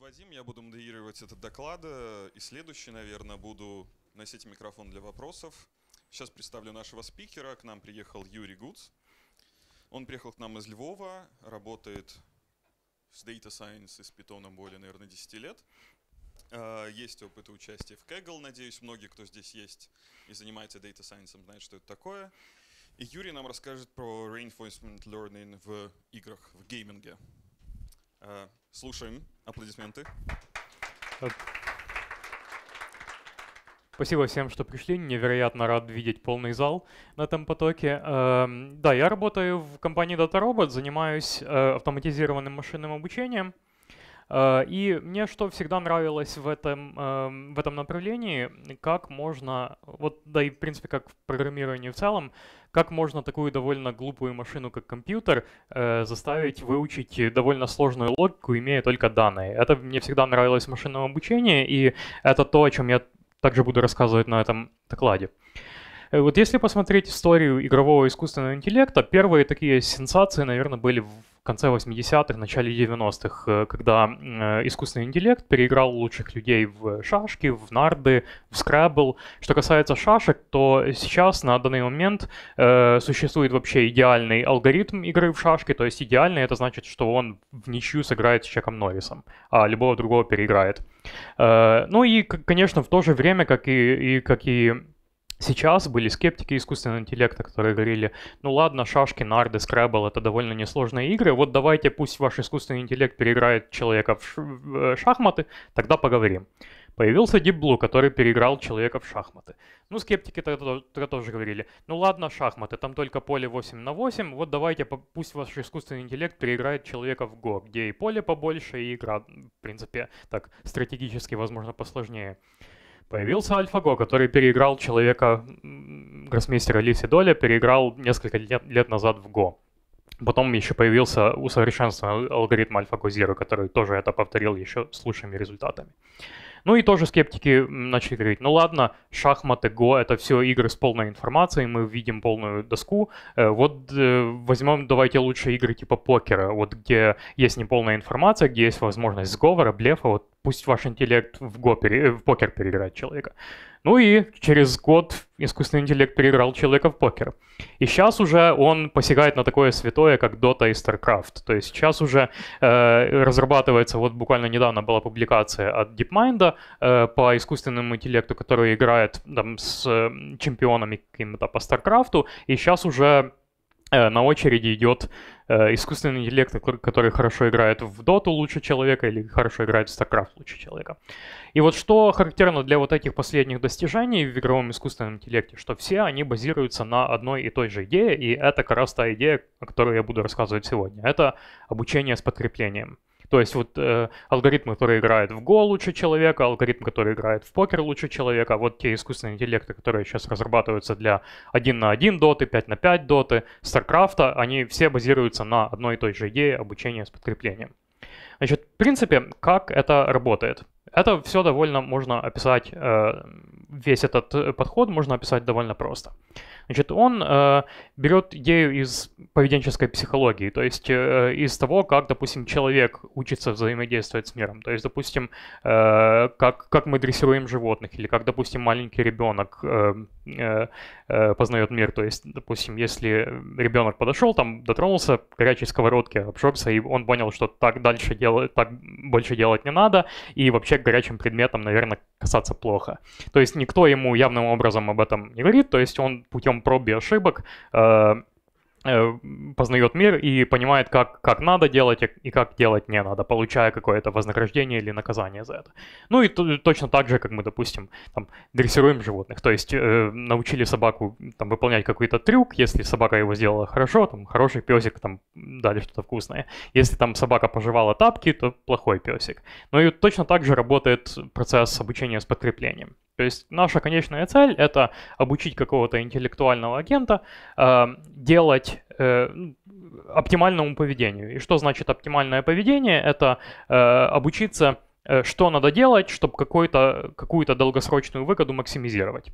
Вадим, я буду модерировать этот доклад. Э, и следующий, наверное, буду носить микрофон для вопросов. Сейчас представлю нашего спикера. К нам приехал Юрий Гудс. Он приехал к нам из Львова, работает с Data Science и с Python более, наверное, 10 лет. Э, есть опыт участия в Kaggle, надеюсь, многие, кто здесь есть и занимается Data Science, знают, что это такое. И Юрий нам расскажет про Reinforcement Learning в играх, в гейминге. Э, Слушаем. Аплодисменты. Спасибо всем, что пришли. Невероятно рад видеть полный зал на этом потоке. Эм, да, я работаю в компании DataRobot, занимаюсь э, автоматизированным машинным обучением. Э, и мне что всегда нравилось в этом, эм, в этом направлении, как можно, вот да и в принципе как в программировании в целом, как можно такую довольно глупую машину, как компьютер, э, заставить выучить довольно сложную логику, имея только данные. Это мне всегда нравилось в машинном обучении, и это то, о чем я также буду рассказывать на этом докладе. Э, Э, вот если посмотреть историю игрового искусственного интеллекта, первые такие сенсации, наверное, были в конце 80-х, начале 90-х, э, когда э, искусственный интеллект переиграл лучших людей в шашки, в нарды, в скрабл. Что касается шашек, то сейчас на данный момент э, существует вообще идеальный алгоритм игры в шашки, то есть идеальный это значит, что он в ничью сыграет с Чеком Норрисом, а любого другого переиграет. Э, ну и, конечно, в то же время, как и, и как и Сейчас были скептики искусственного интеллекта, которые говорили, ну ладно, шашки, нарды, скрэбл — это довольно несложные игры, вот давайте пусть ваш искусственный интеллект переиграет человека в э, шахматы, тогда поговорим. Появился Deep Blue, который переиграл человека в шахматы. Ну, скептики тогда, тоже говорили, ну ладно, шахматы, там только поле 8 на 8, вот давайте пусть ваш искусственный интеллект переиграет человека в Го, где и поле побольше, и игра, в принципе, так стратегически, возможно, посложнее. Появился Альфа Го, который переиграл человека, гроссмейстера Ли Седоля, переиграл несколько лет, лет назад в Го. Потом еще появился усовершенствованный алгоритм Альфа Го Zero, который тоже это повторил еще с лучшими результатами. Ну и тоже скептики начали говорить, ну ладно, шахматы, го, это все игры с полной информацией, мы видим полную доску. Э, вот э, возьмем, давайте лучше игры типа покера, вот где есть неполная информация, где есть возможность сговора, блефа, вот пусть ваш интеллект в, го пере... Э, в покер переиграет человека. Ну и через год искусственный интеллект переиграл человека в покер. И сейчас уже он посягает на такое святое, как Dota и StarCraft. То есть сейчас уже э, разрабатывается, вот буквально недавно была публикация от DeepMind э, по искусственному интеллекту, который играет там, с э, чемпионами каким-то по StarCraft. И сейчас уже Э, на очереди идет э, искусственный интеллект, который хорошо играет в доту лучше человека или хорошо играет в StarCraft лучше человека. И вот что характерно для вот этих последних достижений в игровом искусственном интеллекте, что все они базируются на одной и той же идее, и это как раз та идея, о которой я буду рассказывать сегодня. Это обучение с подкреплением. То есть вот э, алгоритм, который играет в Go лучше человека, алгоритм, который играет в покер лучше человека, вот те искусственные интеллекты, которые сейчас разрабатываются для 1 на 1 доты, 5 на 5 доты, StarCraft, они все базируются на одной и той же идее обучения с подкреплением. Значит, в принципе, как это работает? Это все довольно можно описать, э, весь этот э, подход можно описать довольно просто. Значит, он э, берет идею из поведенческой психологии, то есть э, из того, как, допустим, человек учится взаимодействовать с миром. То есть, допустим, э, как, как мы дрессируем животных, или как, допустим, маленький ребенок э, э, э, познает мир. То есть, допустим, если ребенок подошел, там дотронулся к горячей сковородке, обжегся, и он понял, что так дальше делать, так больше делать не надо, и вообще горячим предметом, наверное, касаться плохо. То есть никто ему явным образом об этом не говорит, то есть он путем путем проб и ошибок э, э, познает мир и понимает, как, как надо делать и как делать не надо, получая какое-то вознаграждение или наказание за это. Ну и точно так же, как мы, допустим, там, дрессируем животных, то есть э, научили собаку там, выполнять какой-то трюк, если собака его сделала хорошо, там, хороший песик, там, дали что-то вкусное. Если там собака пожевала тапки, то плохой песик. Ну и точно так же работает процесс обучения с подкреплением. То есть наша конечная цель — это обучить какого-то интеллектуального агента э, делать э, ну, оптимальному поведению. И что значит оптимальное поведение? Это э, обучиться, э, что надо делать, чтобы какой-то какую-то долгосрочную выгоду максимизировать.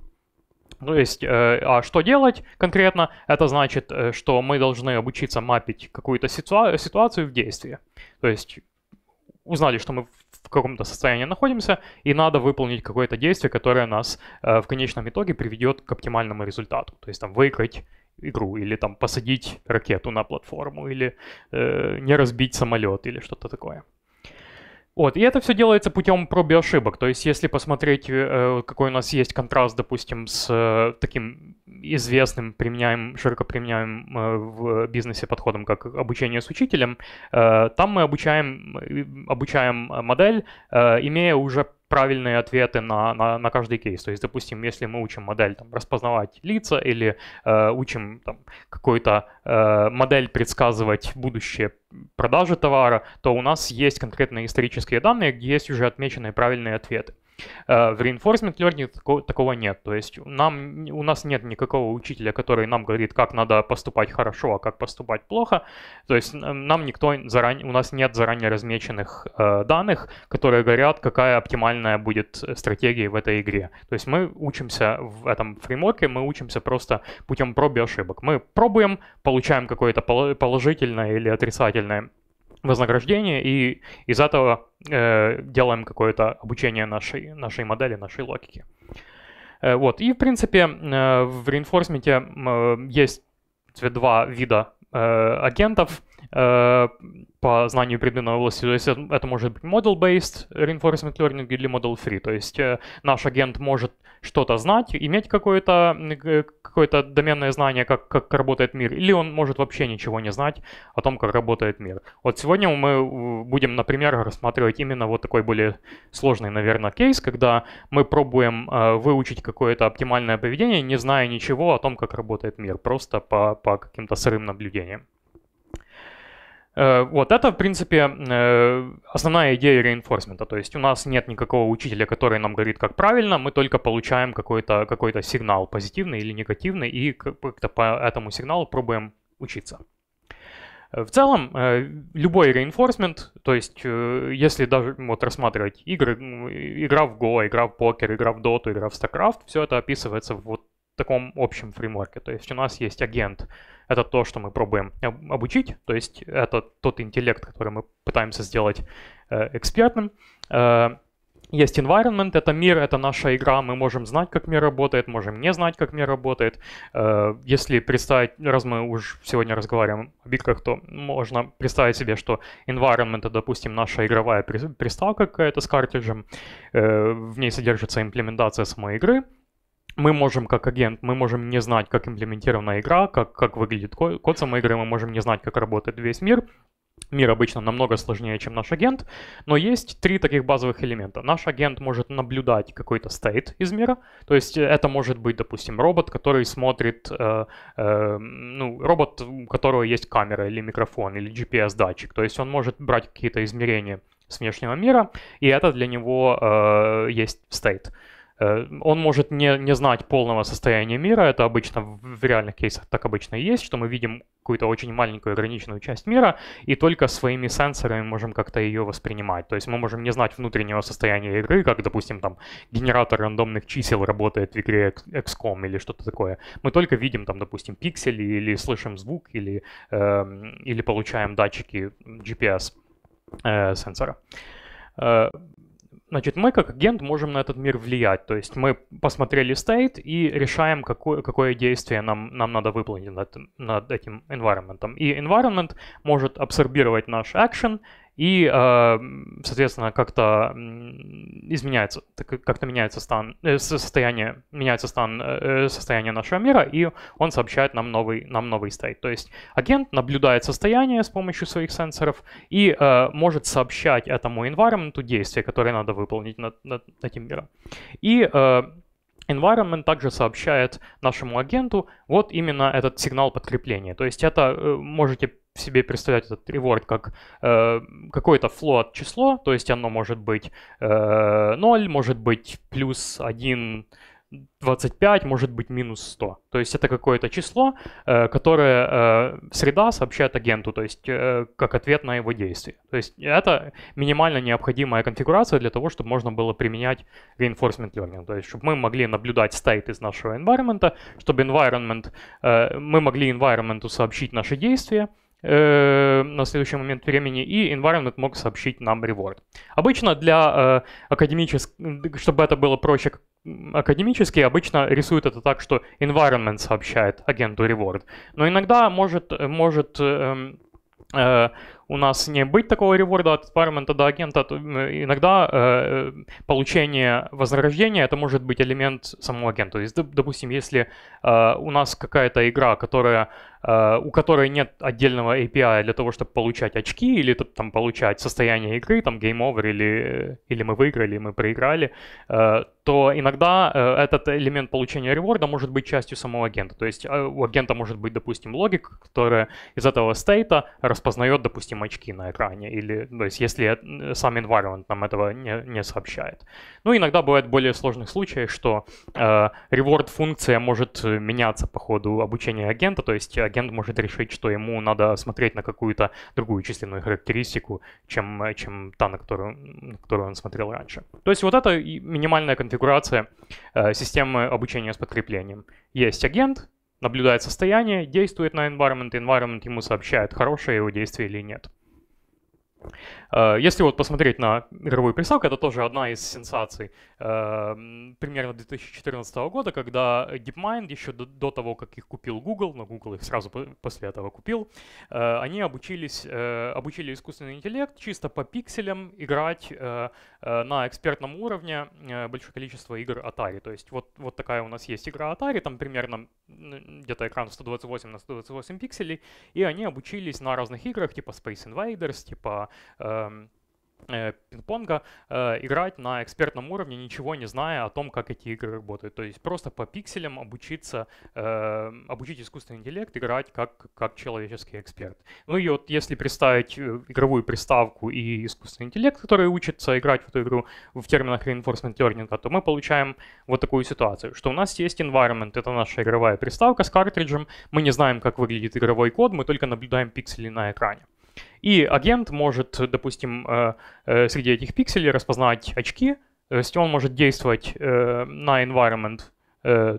То есть, э, а что делать конкретно? Это значит, э, что мы должны обучиться мапить какую-то ситуацию в действии. То есть, узнали, что мы в каком-то состоянии находимся, и надо выполнить какое-то действие, которое нас э, в конечном итоге приведет к оптимальному результату. То есть там выиграть игру или там посадить ракету на платформу или э, не разбить самолет или что-то такое. Вот, и это все делается путем проб и ошибок. То есть, если посмотреть, э, какой у нас есть контраст, допустим, с э, таким известным, применяем, широко применяемым э, в бизнесе подходом, как обучение с учителем, там мы обучаем, обучаем модель, имея уже правильные ответы на, на, на каждый кейс. То есть, допустим, если мы учим модель там, распознавать лица или э, учим там, какую-то э, модель предсказывать будущее продажи товара, то у нас есть конкретные исторические данные, где есть уже отмеченные правильные ответы. Э, в reinforcement learning такого, нет. То есть нам, у нас нет никакого учителя, который нам говорит, как надо поступать хорошо, а как поступать плохо. То есть нам никто заранее, у нас нет заранее размеченных э, данных, которые говорят, какая оптимальная будет стратегия в этой игре. То есть мы учимся в этом фреймворке, мы учимся просто путем проб и ошибок. Мы пробуем, получаем какое-то положительное или отрицательное вознаграждение, и из этого э, делаем какое-то обучение нашей, нашей модели, нашей логики. Э, вот. И, в принципе, э, в реинфорсменте э, есть два вида э, агентов. Э, по знанию предметной области. То есть это может быть model-based reinforcement learning или model-free. То есть э, наш агент может что-то знать, иметь какое-то какое доменное знание, как, как работает мир, или он может вообще ничего не знать о том, как работает мир. Вот сегодня мы э, будем, например, рассматривать именно вот такой более сложный, наверное, кейс, когда мы пробуем выучить какое-то оптимальное поведение, не зная ничего о том, как работает мир, просто по, по каким-то сырым наблюдениям. Э, вот это, в принципе, э, основная идея реинфорсмента. То есть у нас нет никакого учителя, который нам говорит, как правильно, мы только получаем какой-то какой -то сигнал, позитивный или негативный, и как-то по этому сигналу пробуем учиться. Э, в целом, любой реинфорсмент, то есть если даже вот рассматривать игры, игра в Go, игра в покер, игра в Dota, игра в StarCraft, все это описывается вот таком общем фреймворке. То есть у нас есть агент, это то, что мы пробуем обучить, то есть это тот интеллект, который мы пытаемся сделать э, экспертным. Э, есть environment, это мир, это наша игра, мы можем знать, как мир работает, можем не знать, как мир работает. Э, если представить, раз мы уже сегодня разговариваем об играх, то можно представить себе, что environment это, допустим, наша игровая приставка какая-то с картриджем, в ней содержится имплементация самой игры, мы можем как агент, мы можем не знать, как имплементирована игра, как, как выглядит код, самой игры, мы можем не знать, как работает весь мир. Мир обычно намного сложнее, чем наш агент, но есть три таких базовых элемента. Наш агент может наблюдать какой-то стейт из мира, то есть э, это может быть, допустим, робот, который смотрит, э, э, ну, робот, у которого есть камера или микрофон или GPS-датчик, то есть он может брать какие-то измерения с внешнего мира, и это для него э, есть стейт. Э, он может не, не знать полного состояния мира, это обычно в реальных кейсах так обычно и есть, что мы видим какую-то очень маленькую ограниченную часть мира, и только своими сенсорами можем как-то ее воспринимать. То есть мы можем не знать внутреннего состояния игры, как, допустим, там генератор рандомных чисел работает в игре XCOM или что-то такое. Мы только видим там, допустим, пиксели или слышим звук или, э, или получаем датчики GPS э, сенсора. Э, Значит, мы как агент можем на этот мир влиять. То есть мы посмотрели стейт и решаем, какое, какое действие нам, нам надо выполнить над, над этим environment. И environment может абсорбировать наш action и, э, соответственно, как-то изменяется, как-то меняется стан, э, состояние, меняется стан, э, состояние нашего мира, и он сообщает нам новый, нам новый стейт. То есть агент наблюдает состояние с помощью своих сенсоров и может сообщать этому environment действия, которые надо выполнить над, над этим миром. И Environment также сообщает нашему агенту вот именно этот сигнал подкрепления. То есть это можете себе представлять этот reward как э, какое-то float число, то есть оно может быть э, 0, может быть плюс 1, 25, может быть минус 100. То есть это какое-то число, э, которое э, среда сообщает агенту, то есть э, как ответ на его действие. То есть это минимально необходимая конфигурация для того, чтобы можно было применять reinforcement learning. То есть чтобы мы могли наблюдать state из нашего environment, чтобы environment, э, мы могли environment сообщить наши действия, Э, на следующий момент времени, и environment мог сообщить нам reward. Обычно для э, академического, чтобы это было проще академически, обычно рисуют это так, что environment сообщает агенту reward. Но иногда может, может эм, э, э, у нас не быть такого реворда от environment до агента, то иногда э, э получение вознаграждения это может быть элемент самого агента. То есть, допустим, если э, у нас какая-то игра, которая, э, у которой нет отдельного API для того, чтобы получать очки или там получать состояние игры, там game over или, э, или мы выиграли, мы проиграли, то иногда этот элемент получения реворда может быть частью самого агента. То есть у агента может быть, допустим, логик, которая из этого стейта распознает, допустим, видим очки на экране, или, то есть если э, сам environment нам этого не, не сообщает. Ну, иногда бывает более сложных случаев, что э, reward-функция может э, меняться по ходу обучения агента, то есть агент может решить, что ему надо смотреть на какую-то другую численную характеристику, чем, э, чем та, на которую, на которую он смотрел раньше. То есть вот это минимальная конфигурация э, системы обучения с подкреплением. Есть агент, наблюдает состояние, действует на environment, environment ему сообщает, хорошее его действие или нет. Э, если вот посмотреть на мировую пересылку, это тоже одна из сенсаций эм, примерно 2014 года, когда DeepMind еще до того, как их купил Google, но Google их сразу после этого купил, э, они обучились, э, обучили искусственный интеллект чисто по пикселям играть на экспертном уровне большое количество игр Atari. То есть вот, вот такая у нас есть игра Atari, там примерно где-то экран 128 на 128 пикселей, и они обучились на разных играх типа Space Invaders, типа Э, пинг-понга э, играть на экспертном уровне, ничего не зная о том, как эти игры работают. То есть просто по пикселям обучиться, э, обучить искусственный интеллект играть как, как человеческий эксперт. Ну и вот если представить игровую приставку и искусственный интеллект, который учится играть в эту игру в терминах reinforcement learning, то мы получаем вот такую ситуацию, что у нас есть environment, это наша игровая приставка с картриджем, мы не знаем, как выглядит игровой код, мы только наблюдаем пиксели на экране. И агент может, допустим, э, э, среди этих пикселей распознать очки, то есть он может действовать э, на environment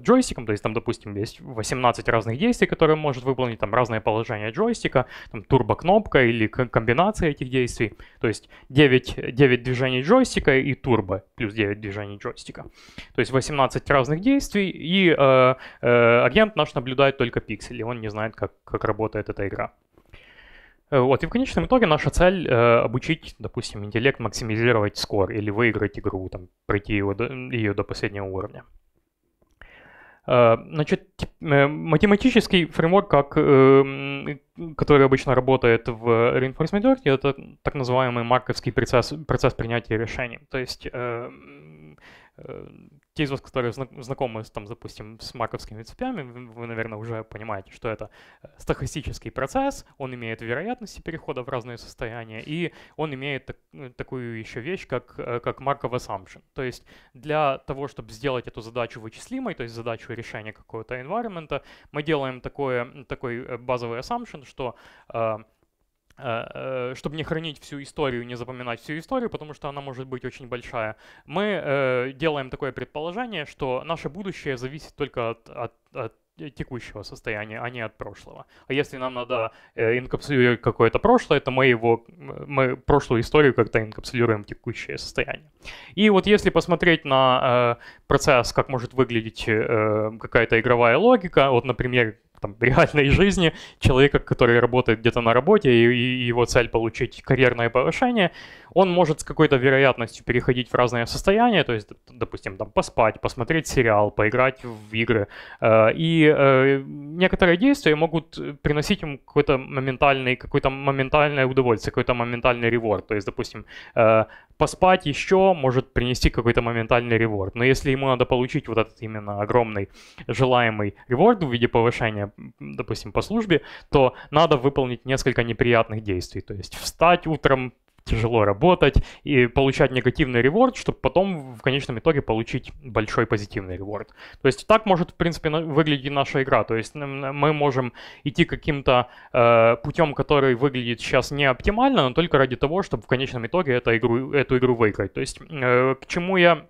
джойстиком, то есть там, допустим, есть 18 разных действий, которые он может выполнить, там разное положение джойстика, там турбо-кнопка или комбинация этих действий, то есть 9, 9 движений джойстика и турбо плюс 9 движений джойстика. То есть 18 разных действий, и э, э, агент наш наблюдает только пиксели, он не знает, как, как работает эта игра. Э, вот, и в конечном итоге наша цель э, обучить, допустим, интеллект максимизировать скор или выиграть игру, там, пройти его до, ее до последнего уровня. Э, значит, э, математический фреймворк, как, который обычно работает в reinforcement learning, это так называемый марковский процесс, процесс принятия решений. То есть те из вас, которые знакомы, там, допустим, с маковскими цепями, вы, наверное, уже понимаете, что это э, стахастический процесс, он имеет вероятности перехода в разные состояния, и он имеет так, э, такую еще вещь, как, э, как Markov assumption. То есть для того, чтобы сделать эту задачу вычислимой, то есть задачу решения какого-то environment, мы делаем такое, такой базовый assumption, что э, Э, э, чтобы не хранить всю историю, не запоминать всю историю, потому что она может быть очень большая, мы э, делаем такое предположение, что наше будущее зависит только от, от, от текущего состояния, а не от прошлого. А если нам надо инкапсулировать какое-то прошлое, то мы его, мы прошлую историю как-то инкапсулируем в текущее состояние. И вот если посмотреть на э, процесс, как может выглядеть э, какая-то игровая логика, вот, например, там, реальной жизни человека, который работает где-то на работе, и, и его цель получить карьерное повышение, он может с какой-то вероятностью переходить в разные состояния, то есть, допустим, там, поспать, посмотреть сериал, поиграть в игры. Э, и э, некоторые действия могут приносить ему какое-то моментальное, какое-то моментальное удовольствие, какой-то моментальный реворд. То есть, допустим, э, поспать еще может принести какой-то моментальный реворд. Но если ему надо получить вот этот именно огромный желаемый реворд в виде повышения, допустим, по службе, то надо выполнить несколько неприятных действий. То есть встать утром, тяжело работать и получать негативный реворд, чтобы потом в конечном итоге получить большой позитивный реворд. То есть так может, в принципе, выглядеть наша игра. То есть мы можем идти каким-то э, путем, который выглядит сейчас не оптимально, но только ради того, чтобы в конечном итоге эту игру, эту игру выиграть. То есть э, к чему я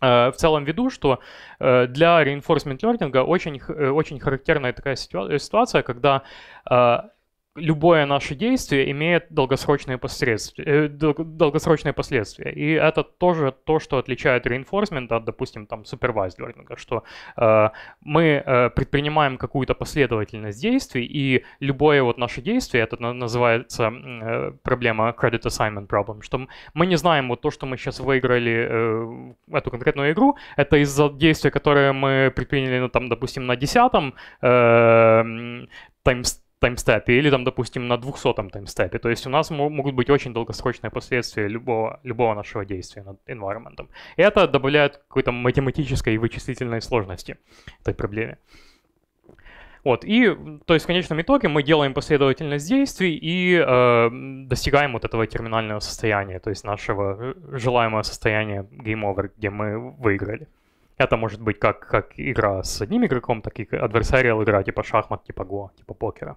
Э, в целом виду, что э, для reinforcement learning очень, э, очень характерная такая ситуация, когда любое наше действие имеет долгосрочные последствия, э, долгосрочные последствия. И это тоже то, что отличает reinforcement от, допустим, там supervised learning, что э, мы э, предпринимаем какую-то последовательность действий, и любое вот наше действие, это называется э, проблема credit assignment problem, что мы не знаем вот то, что мы сейчас выиграли э, эту конкретную игру, это из-за действия, которое мы предприняли, ну, там, допустим, на десятом э, таймс таймстепе или там, допустим, на 200-м таймстепе. То есть у нас могут быть очень долгосрочные последствия любого, любого нашего действия над environment. это добавляет какой-то математической и вычислительной сложности этой проблеме. Вот, и, то есть, в конечном итоге мы делаем последовательность действий и э, достигаем вот этого терминального состояния, то есть нашего э, желаемого состояния Game Over, где мы выиграли. Это может быть как, как игра с одним игроком, так и адверсариал игра, типа шахмат, типа го, типа покера.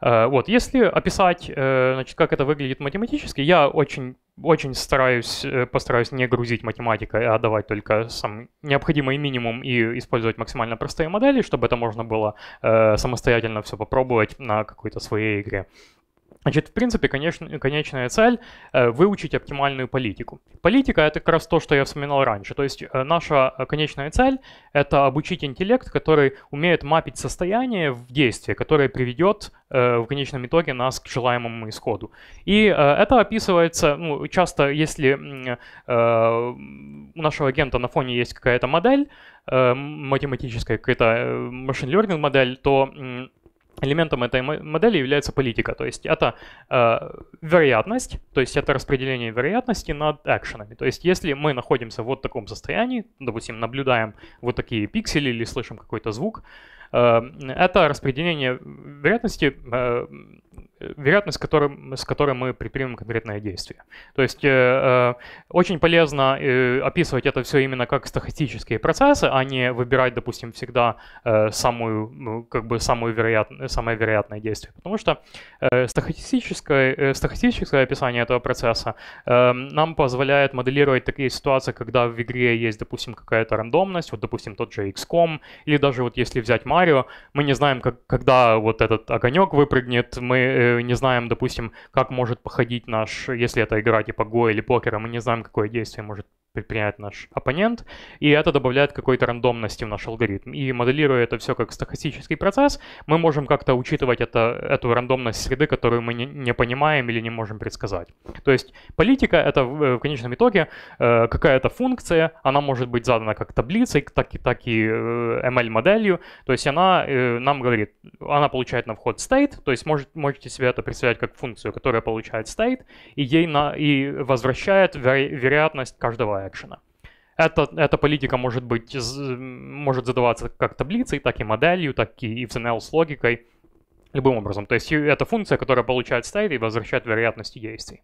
Э, вот, если описать, э, значит, как это выглядит математически, я очень, очень стараюсь, э, постараюсь не грузить математикой, а давать только сам необходимый минимум и использовать максимально простые модели, чтобы это можно было самостоятельно все попробовать на какой-то своей игре. Значит, в принципе, конечно, конечная цель э, выучить оптимальную политику. Политика – это как раз то, что я вспоминал раньше. То есть э, наша э, конечная цель – это обучить интеллект, который умеет мапить состояние в действии, которое приведет в конечном итоге нас к желаемому исходу. И это описывается, ну, часто если у нашего агента на фоне есть какая-то модель, математическая какая-то машин learning модель, то Элементом этой модели является политика, то есть это э, вероятность, то есть это распределение вероятности над экшенами. То есть если мы находимся в вот таком состоянии, допустим, наблюдаем вот такие пиксели или слышим какой-то звук, Э, это распределение вероятности э, вероятность, с которой, с которой мы предпримем конкретное действие. То есть э, э очень полезно э, описывать это все именно как стахастические процессы, а не выбирать, допустим, всегда э, самую, ну, как бы самую вероятную, самое вероятное действие. Потому что э, стахастическое, э, стахастическое описание этого процесса э, нам позволяет моделировать такие ситуации, когда в игре есть, допустим, какая-то рандомность, вот, допустим, тот же XCOM, или даже вот если взять Mario, сценарию. Мы не знаем, как, когда вот этот огонек выпрыгнет. Мы э, не знаем, допустим, как может походить наш, если это игра типа Го или покера, мы не знаем, какое действие может предпринять наш оппонент, и это добавляет какой-то рандомности в наш алгоритм. И моделируя это все как стохастический процесс, мы можем как-то учитывать это, эту рандомность среды, которую мы не, не понимаем или не можем предсказать. То есть политика — это в, э, в конечном итоге э, какая-то функция, она может быть задана как таблицей, так и, так и э, ML-моделью, то есть она э, нам говорит, она получает на вход state, то есть может, можете себе это представлять как функцию, которая получает state, и ей на, и возвращает вероятность каждого экшена. Это, эта политика может быть, может задаваться как таблицей, так и моделью, так и if then else логикой, любым образом. То есть это функция, которая получает стейт и возвращает вероятности действий.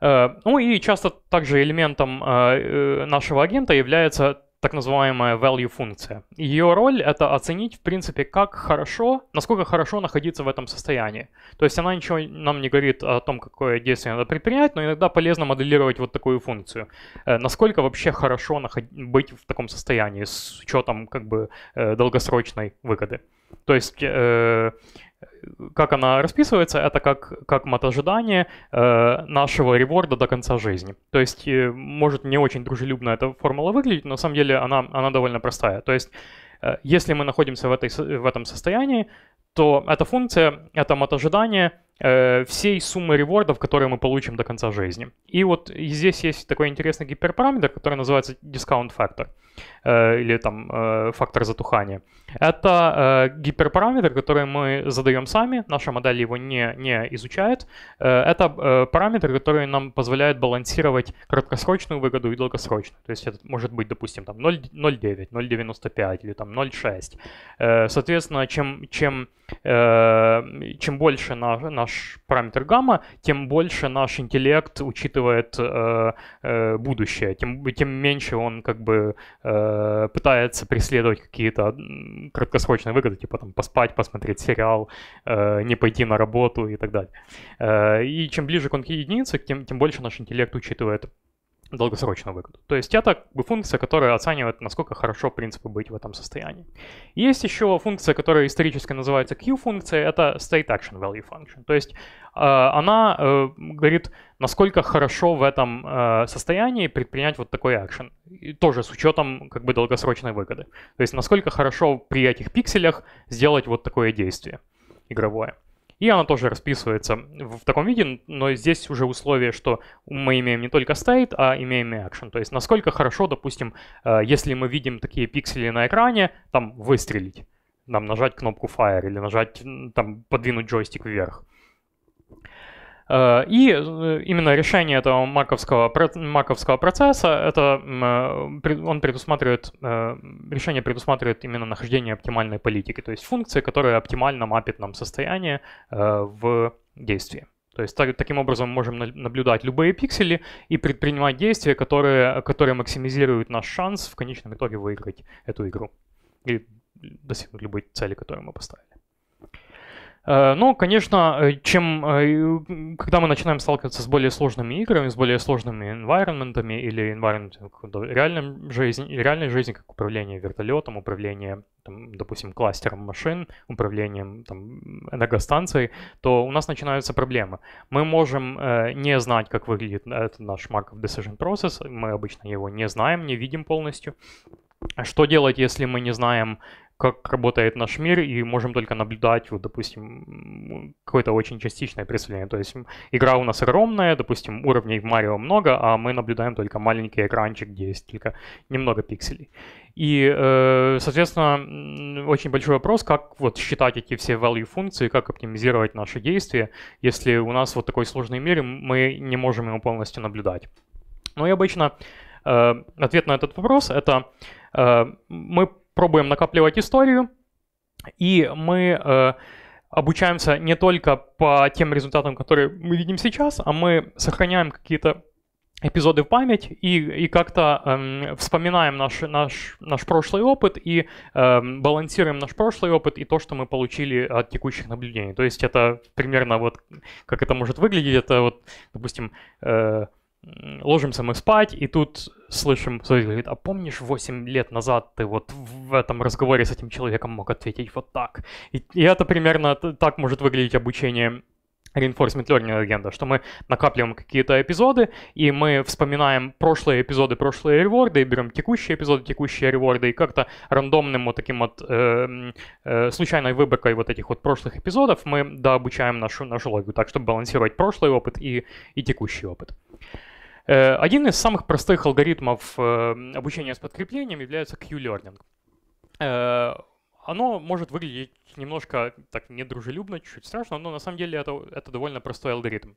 Э, ну и часто также элементом э, э, нашего агента является так называемая value функция. Ее роль это оценить, в принципе, как хорошо, насколько хорошо находиться в этом состоянии. То есть она ничего нам не говорит о том, какое действие надо предпринять, но иногда полезно моделировать вот такую функцию. Э, насколько вообще хорошо быть в таком состоянии с учетом как бы э, долгосрочной выгоды. То есть э, как она расписывается, это как, как мат э, нашего реворда до конца жизни. То есть, э, может, не очень дружелюбно эта формула выглядит, но на самом деле она, она довольно простая. То есть, э, если мы находимся в, этой, в этом состоянии, то эта функция, это мат Э, всей суммы ревордов, которые мы получим до конца жизни. И вот здесь есть такой интересный гиперпараметр, который называется discount factor э, или там э, фактор затухания. Это гиперпараметр, который мы задаем сами, наша модель его не, не изучает. это параметр, который нам позволяет балансировать краткосрочную выгоду и долгосрочную. То есть это может быть, допустим, там 0,9, 0,95 или там 0,6. соответственно, чем, чем Э, чем больше наш, наш параметр гамма, тем больше наш интеллект учитывает э, э, будущее, тем, тем меньше он как бы э, пытается преследовать какие-то краткосрочные выгоды, типа там поспать, посмотреть сериал, э, не пойти на работу и так далее. Э, и чем ближе к единице, тем, тем больше наш интеллект учитывает долгосрочную выгоду. То есть это как бы функция, которая оценивает, насколько хорошо в принципе, быть в этом состоянии. Есть еще функция, которая исторически называется Q-функция, это State Action Value Function. То есть э, она э, говорит, насколько хорошо в этом э, состоянии предпринять вот такой action. И тоже с учетом как бы долгосрочной выгоды. То есть насколько хорошо при этих пикселях сделать вот такое действие игровое. И она тоже расписывается в таком виде, но здесь уже условие, что мы имеем не только state, а имеем и action. То есть насколько хорошо, допустим, э, если мы видим такие пиксели на экране, там выстрелить, там нажать кнопку fire или нажать, там подвинуть джойстик вверх. Э, и э, именно решение этого маковского, маковского процесса, это, э, он предусматривает, решение предусматривает именно нахождение оптимальной политики, то есть функции, которая оптимально мапит нам состояние в действии. То есть так, таким образом можем наблюдать любые пиксели и предпринимать действия, которые, которые максимизируют наш шанс в конечном итоге выиграть эту игру и достигнуть любой цели, которую мы поставили. Э, ну, конечно, э, чем, э, когда мы начинаем сталкиваться с более сложными играми, с более сложными энвайронментами или environment реальной жизни, реальной жизни, как управление вертолетом, управление, там, допустим, кластером машин, управлением там, энергостанцией, то у нас начинаются проблемы. Мы можем не знать, как выглядит этот наш Markov Decision Process, мы обычно его не знаем, не видим полностью. Что делать, если мы не знаем, как работает наш мир, и можем только наблюдать, вот, допустим, какое-то очень частичное представление. То есть игра у нас огромная, допустим, уровней в Марио много, а мы наблюдаем только маленький экранчик, где есть только немного пикселей. И, э, соответственно, очень большой вопрос, как вот считать эти все value функции, как оптимизировать наши действия, если у нас вот такой сложный мир, и мы не можем его полностью наблюдать. Ну и обычно э, ответ на этот вопрос — это э, мы пробуем накапливать историю, и мы э, обучаемся не только по тем результатам, которые мы видим сейчас, а мы сохраняем какие-то эпизоды в память и, и как-то эм, вспоминаем наш, наш, наш прошлый опыт и эм, балансируем наш прошлый опыт и то, что мы получили от текущих наблюдений. То есть это примерно вот как это может выглядеть. Это вот, допустим, э, ложимся мы спать, и тут слышим, Сойз говорит, а помнишь, 8 лет назад ты вот в этом разговоре с этим человеком мог ответить вот так? И, и это примерно так может выглядеть обучение reinforcement learning агента, что мы накапливаем какие-то эпизоды, и мы вспоминаем прошлые эпизоды, прошлые реворды, и берем текущие эпизоды, текущие реворды, и как-то рандомным вот таким вот э, э, случайной выборкой вот этих вот прошлых эпизодов мы дообучаем нашу, нашу логику, так, чтобы балансировать прошлый опыт и, и текущий опыт. Э, Э, один из самых простых алгоритмов э, обучения с подкреплением является Q-learning. Э, оно может выглядеть немножко так недружелюбно, чуть-чуть страшно, но на самом деле это, это довольно простой алгоритм.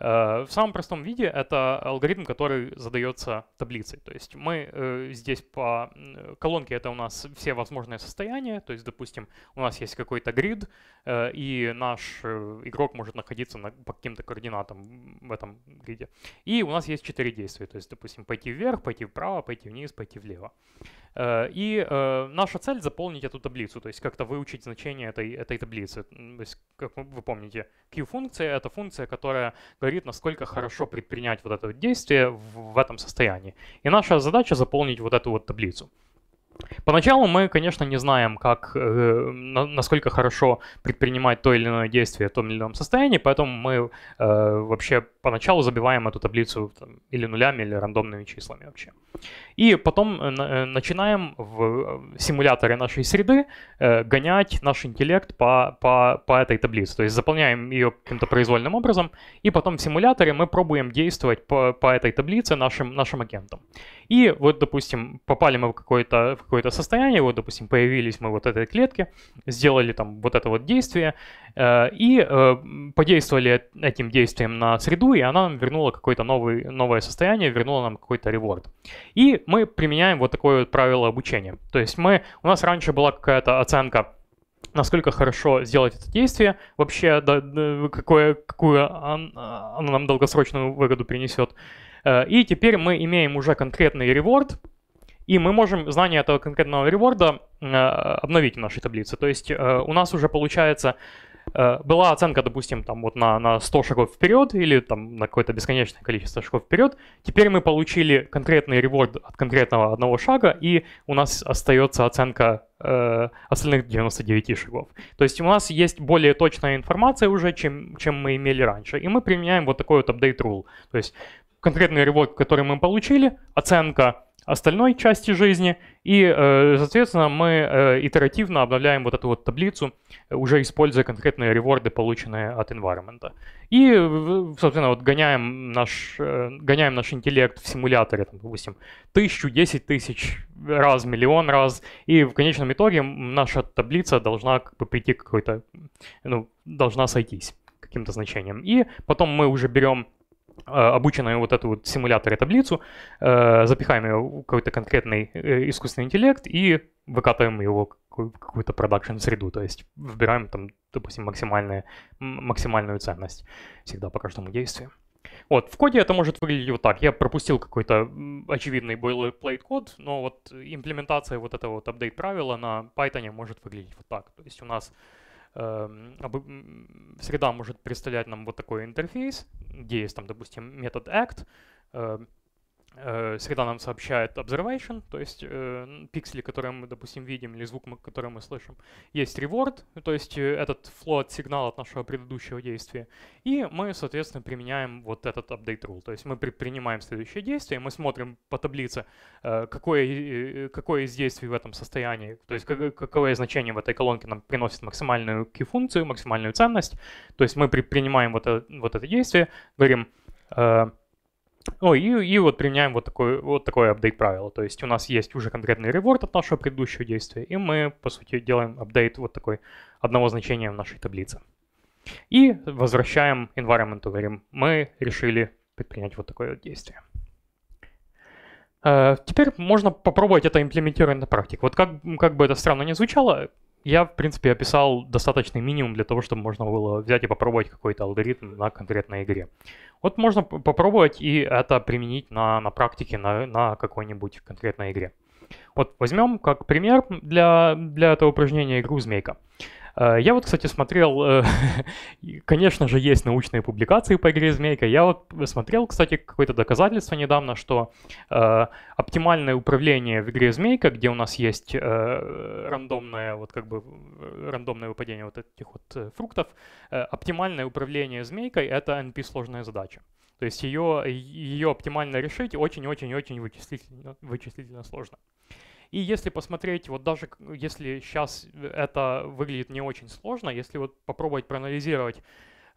Э, в самом простом виде это алгоритм, который задается таблицей. То есть мы э, здесь по э, колонке это у нас все возможные состояния. То есть, допустим, у нас есть какой-то грид, и наш игрок может находиться на, по каким-то координатам в этом гриде. И у нас есть четыре действия. То есть, допустим, пойти вверх, пойти вправо, пойти вниз, пойти влево. И наша цель заполнить эту таблицу, то есть как-то выучить значение этой, этой таблицы. То есть, как вы помните, Q-функция — это функция, которая говорит, насколько хорошо предпринять вот это вот действие в этом состоянии. И наша задача заполнить вот эту вот таблицу. Поначалу мы, конечно, не знаем, как, э, насколько хорошо предпринимать то или иное действие в том или ином состоянии, поэтому мы э, вообще поначалу забиваем эту таблицу там, или нулями, или рандомными числами вообще. И потом э, э, начинаем в э, симуляторе нашей среды гонять наш интеллект по, по, по этой таблице. То есть заполняем ее каким-то произвольным образом, и потом в симуляторе мы пробуем действовать по, по этой таблице нашим, нашим агентам. И вот, допустим, попали мы в какое-то какое, в какое состояние, вот, допустим, появились мы вот этой клетке, сделали там вот это вот действие, и подействовали этим действием на среду, и она нам вернула какое-то новое состояние, вернула нам какой-то реворд. И мы применяем вот такое вот правило обучения. То есть мы, у нас раньше была какая-то оценка, насколько хорошо сделать это действие, вообще да, да, какое, какую оно нам долгосрочную выгоду принесет. Э, и теперь мы имеем уже конкретный реворд, и мы можем знание этого конкретного реворда э, обновить в нашей таблице. То есть э, у нас уже получается Э, была оценка, допустим, там вот на, на 100 шагов вперед или там на какое-то бесконечное количество шагов вперед. Теперь мы получили конкретный реворд от конкретного одного шага, и у нас остается оценка э, остальных 99 шагов. То есть у нас есть более точная информация уже, чем, чем мы имели раньше. И мы применяем вот такой вот update rule. То есть конкретный реворд, который мы получили, оценка остальной части жизни. И, э, соответственно, мы э, итеративно обновляем вот эту вот таблицу, уже используя конкретные реворды, полученные от environment. И, собственно, вот гоняем наш, э, гоняем наш интеллект в симуляторе, там, допустим, тысячу, десять тысяч раз, миллион раз. И в конечном итоге наша таблица должна как бы прийти к какой-то, ну, должна сойтись каким-то значением. И потом мы уже берем Э, обученную вот эту вот симулятор и таблицу, э, запихаем ее в какой-то конкретный э, искусственный интеллект и выкатываем его в какую-то продакшн-среду, то есть выбираем там, допустим, максимальную, максимальную ценность всегда по каждому действию. Вот, в коде это может выглядеть вот так. Я пропустил какой-то очевидный boilerplate код, но вот имплементация вот этого вот апдейт правила на Python может выглядеть вот так. То есть у нас Эм, среда может представлять нам вот такой интерфейс, где есть там, допустим, метод act, эм, Э, среда нам сообщает observation, то есть э, пиксели, которые мы, допустим, видим, или звук, который мы слышим. Есть reward, то есть э, этот float сигнал от нашего предыдущего действия. И мы, соответственно, применяем вот этот update rule. То есть мы предпринимаем следующее действие, мы смотрим по таблице, э, какое, э, э какое из действий в этом состоянии, то есть как, какое значение в этой колонке нам приносит максимальную key-функцию, максимальную ценность. То есть мы предпринимаем вот это, вот это действие, говорим... Э, Ой, и, и вот применяем вот, такое вот такое апдейт правило. То есть у нас есть уже конкретный реворд от нашего предыдущего действия, и мы, по сути, делаем апдейт вот такой одного значения в нашей таблице. И возвращаем environment, говорим, мы решили предпринять вот такое вот действие. Э, теперь можно попробовать это имплементировать на практике. Вот как, как бы это странно не звучало, я, в принципе, описал достаточный минимум для того, чтобы можно было взять и попробовать какой-то алгоритм на конкретной игре. Вот можно попробовать и это применить на, на практике на, на какой-нибудь конкретной игре. Вот возьмем как пример для, для этого упражнения игру «Змейка». Э, я вот, кстати, смотрел, э, конечно же, есть научные публикации по игре Змейка. Я вот смотрел, кстати, какое-то доказательство недавно, что э, оптимальное управление в игре Змейка, где у нас есть рандомное, вот как бы рандомное выпадение вот этих вот фруктов, оптимальное управление Змейкой — это NP-сложная задача. То есть ее, ее оптимально решить очень-очень-очень вычислительно, вычислительно сложно. Uh, и если посмотреть, вот даже если сейчас э, это выглядит не очень сложно, если вот попробовать проанализировать,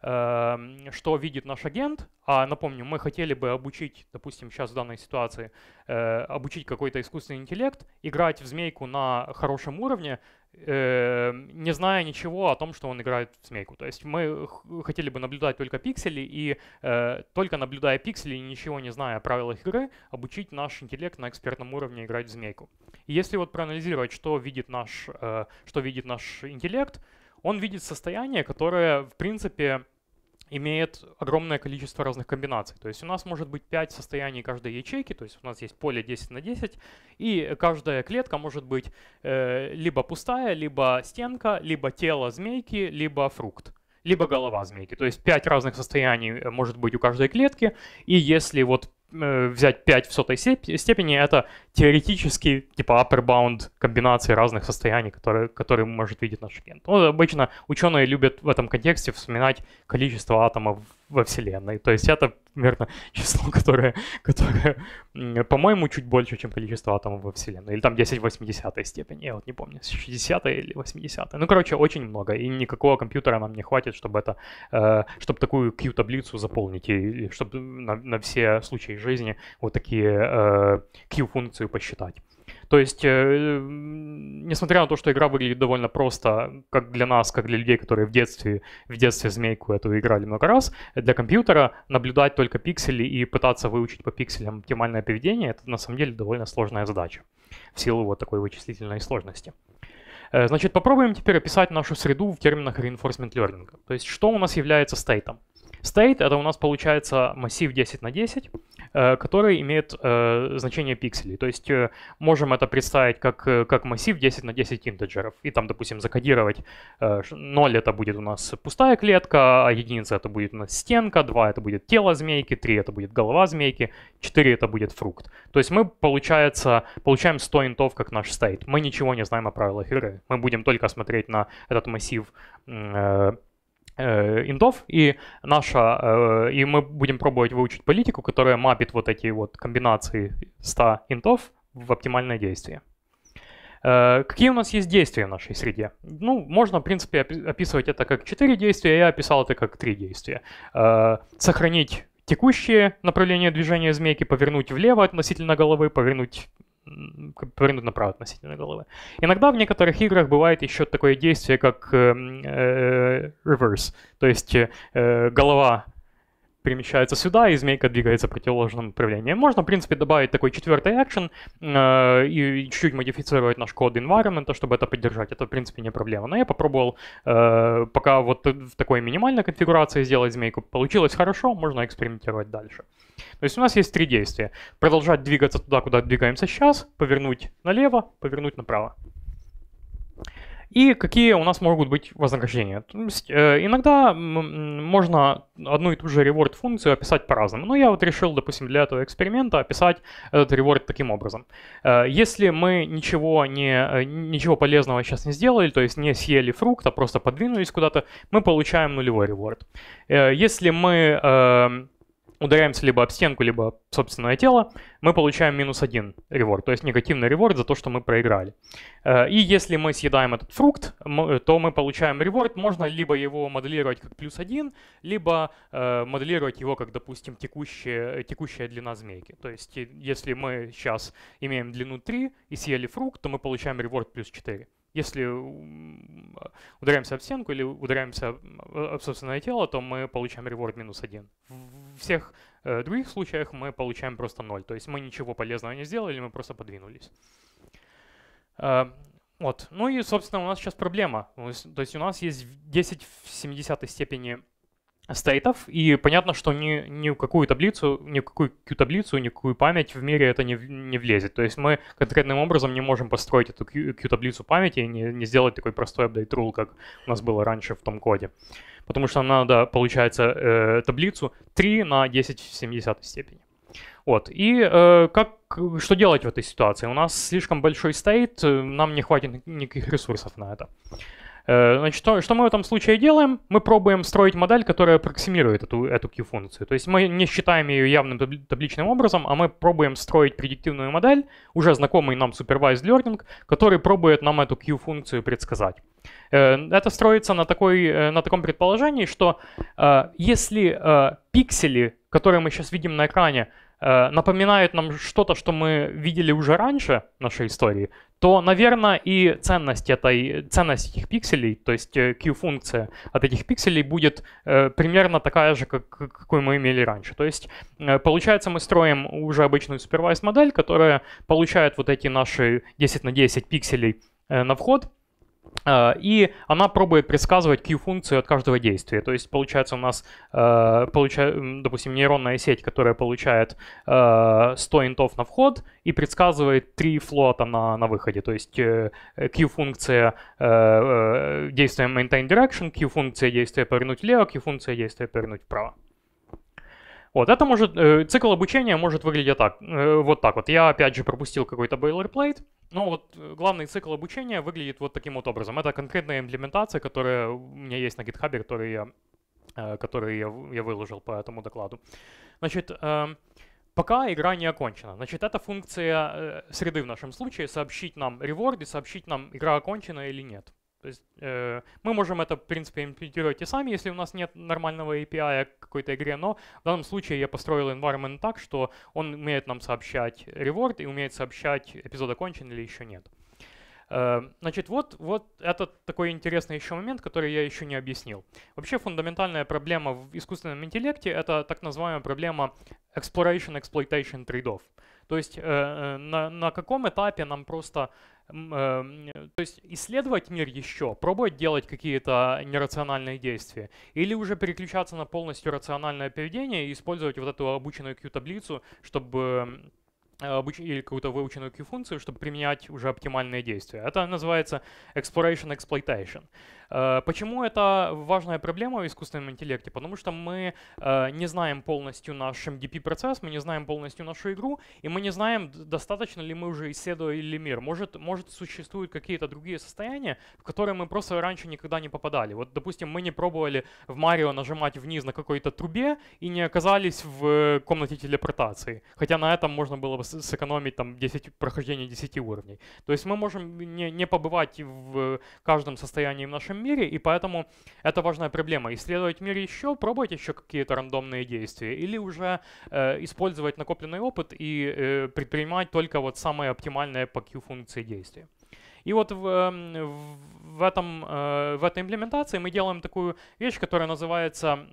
эм, что видит наш агент. А напомню, мы хотели бы обучить, допустим, сейчас в данной ситуации, э, обучить какой-то искусственный интеллект, играть в змейку на хорошем уровне, э, не зная ничего о том, что он играет в смейку. То есть мы хотели бы наблюдать только пиксели, и э, только наблюдая пиксели и ничего не зная о правилах игры, обучить наш интеллект на экспертном уровне играть в змейку. И если вот проанализировать, что видит наш, э, что видит наш интеллект, он видит состояние, которое, в принципе, имеет огромное количество разных комбинаций. То есть у нас может быть 5 состояний каждой ячейки, то есть у нас есть поле 10 на 10, и каждая клетка может быть э, либо пустая, либо стенка, либо тело змейки, либо фрукт либо голова змейки. То есть 5 разных состояний э, может быть у каждой клетки. И если вот Э, взять 5 в сотой степени, это теоретически типа upper bound комбинации разных состояний, которые, которые может видеть наш агент. Ну, обычно ученые любят в этом контексте вспоминать количество атомов во Вселенной. То есть это примерно число, которое, которое по-моему, чуть больше, чем количество атомов во Вселенной. Или там 10 в 80 степени, я вот не помню, 60 или 80. Ну, короче, очень много, и никакого компьютера нам не хватит, чтобы это, э, чтобы такую Q-таблицу заполнить, и чтобы на, на все случаи жизни вот такие э, Q-функцию посчитать. То есть, э, несмотря на то, что игра выглядит довольно просто, как для нас, как для людей, которые в детстве, в детстве змейку эту играли много раз, для компьютера наблюдать только пиксели и пытаться выучить по пикселям оптимальное поведение, это на самом деле довольно сложная задача в силу вот такой вычислительной сложности. Э, значит, попробуем теперь описать нашу среду в терминах reinforcement learning. То есть, что у нас является стейтом? State это у нас получается массив 10 на 10, э, который имеет э, значение пикселей. То есть э, можем это представить как, как массив 10 на 10 интеджеров. И там, допустим, закодировать 0 это будет у нас пустая клетка, а единица это будет у нас стенка, 2 это будет тело змейки, 3 это будет голова змейки, 4 это будет фрукт. То есть мы, получается, получаем 100 интов как наш state. Мы ничего не знаем о правилах игры. Мы будем только смотреть на этот массив Э, интов и, наша, э, и мы будем пробовать выучить политику, которая мапит вот эти вот комбинации 100 интов в оптимальное действие. Э, какие у нас есть действия в нашей среде? Ну, можно, в принципе, описывать это как 4 действия, я описал это как 3 действия. Сохранить текущее направление движения змейки, повернуть влево относительно головы, повернуть повернут направо относительно головы. Иногда в некоторых играх бывает еще такое действие, как э, э, reverse, то есть э, э голова перемещается сюда, и змейка двигается в противоположном направлении. Можно, в принципе, добавить такой четвертый экшен э, и чуть-чуть модифицировать наш код environment, чтобы это поддержать. Это, в принципе, не проблема. Но я попробовал э, пока вот в такой минимальной конфигурации сделать змейку. Получилось хорошо, можно экспериментировать дальше. То есть у нас есть три действия. Продолжать двигаться туда, куда двигаемся сейчас, повернуть налево, повернуть направо. И какие у нас могут быть вознаграждения? То есть, э, иногда можно одну и ту же reward функцию описать по-разному. Но я вот решил, допустим, для этого эксперимента описать этот reward таким образом. Э, если мы ничего, не, э, ничего полезного сейчас не сделали, то есть не съели фрукт, а просто подвинулись куда-то, мы получаем нулевой reward. Э, если мы эм, ударяемся либо об стенку, либо об собственное тело, мы получаем минус один реворд, то есть негативный реворд за то, что мы проиграли. Э, и если мы съедаем этот фрукт, э, то мы получаем реворд, можно либо его моделировать как плюс один, либо э, моделировать его как, допустим, текущая, текущая длина змейки. То есть если мы сейчас имеем длину 3 и съели фрукт, то мы получаем реворд плюс 4. Если ударяемся об стенку или ударяемся об собственное тело, то мы получаем реворд минус один. В всех э, других случаях мы получаем просто ноль. То есть мы ничего полезного не сделали, мы просто подвинулись. Э, вот. Ну и, собственно, у нас сейчас проблема. То есть у нас есть 10 в 70 степени стейтов, и понятно, что ни, ни в какую таблицу, ни в какую Q-таблицу, ни в какую память в мире это не, не влезет. То есть мы конкретным образом не можем построить эту Q-таблицу памяти и не, не сделать такой простой update rule, как у нас было раньше в том коде. Потому что надо, получается, э, таблицу 3 на 10 в 70 степени. Вот. И э, как, что делать в этой ситуации? У нас слишком большой стейт, э, нам не хватит никаких ресурсов на это. Э, значит, что, что мы в этом случае делаем? Мы пробуем строить модель, которая аппроксимирует эту, эту Q-функцию. То есть мы не считаем ее явным табличным образом, а мы пробуем строить предиктивную модель, уже знакомый нам supervised learning, который пробует нам эту Q-функцию предсказать. Э, это строится на, такой, э, на таком предположении, что если пиксели, которые мы сейчас видим на экране, Э, напоминают нам что-то, что мы видели уже раньше нашей истории, то, наверное, и ценность, этой, ценность этих пикселей, то есть э, Q-функция от этих пикселей будет э, примерно такая же, как, какой мы имели раньше. То есть, получается, мы строим уже обычную supervised модель, которая получает вот эти наши 10 на 10 пикселей на вход, Э, и она пробует предсказывать Q-функцию от каждого действия. То есть получается у нас, э, допустим, нейронная сеть, которая получает э, 100 интов на вход и предсказывает 3 флота на, на выходе. То есть э, Q-функция э, действия maintain direction, Q-функция действия повернуть влево, Q-функция действия повернуть вправо. Вот, это может, э, цикл обучения может выглядеть так, э, вот так вот. Я, опять же, пропустил какой-то boilerplate, но вот э, главный цикл обучения выглядит вот таким вот образом. Это конкретная имплементация, которая у меня есть на GitHub, который я, э, которую я, я выложил по этому докладу. Значит, э, пока игра не окончена. Значит, это функция э, среды в нашем случае, сообщить нам реворд и сообщить нам, игра окончена или нет. То есть э, мы можем это, в принципе, имплементировать и сами, если у нас нет нормального API к какой-то игре, но в данном случае я построил environment так, что он умеет нам сообщать reward и умеет сообщать, эпизод окончен или еще нет. Э, значит, вот, вот это такой интересный еще момент, который я еще не объяснил. Вообще фундаментальная проблема в искусственном интеллекте — это так называемая проблема exploration-exploitation trade-off. То есть э, э, на, на каком этапе нам просто Э, то есть исследовать мир еще, пробовать делать какие-то нерациональные действия, или уже переключаться на полностью рациональное поведение и использовать вот эту обученную Q-таблицу, чтобы или какую-то выученную Q-функцию, чтобы применять уже оптимальные действия. Это называется exploration exploitation. Э, почему это важная проблема в искусственном интеллекте? Потому что мы э, не знаем полностью наш MDP-процесс, мы не знаем полностью нашу игру, и мы не знаем, достаточно ли мы уже исследовали мир. Может, может существуют какие-то другие состояния, в которые мы просто раньше никогда не попадали. Вот, допустим, мы не пробовали в Марио нажимать вниз на какой-то трубе и не оказались в комнате телепортации. Хотя на этом можно было бы сэкономить там 10, прохождение 10 уровней. То есть мы можем не, не побывать в каждом состоянии в нашем мире, и поэтому это важная проблема. Исследовать мир еще, пробовать еще какие-то рандомные действия, или уже э, использовать накопленный опыт и э, предпринимать только вот самые оптимальные по Q-функции действия. И вот в, эм, в, этом, э, в этой имплементации мы делаем такую вещь, которая называется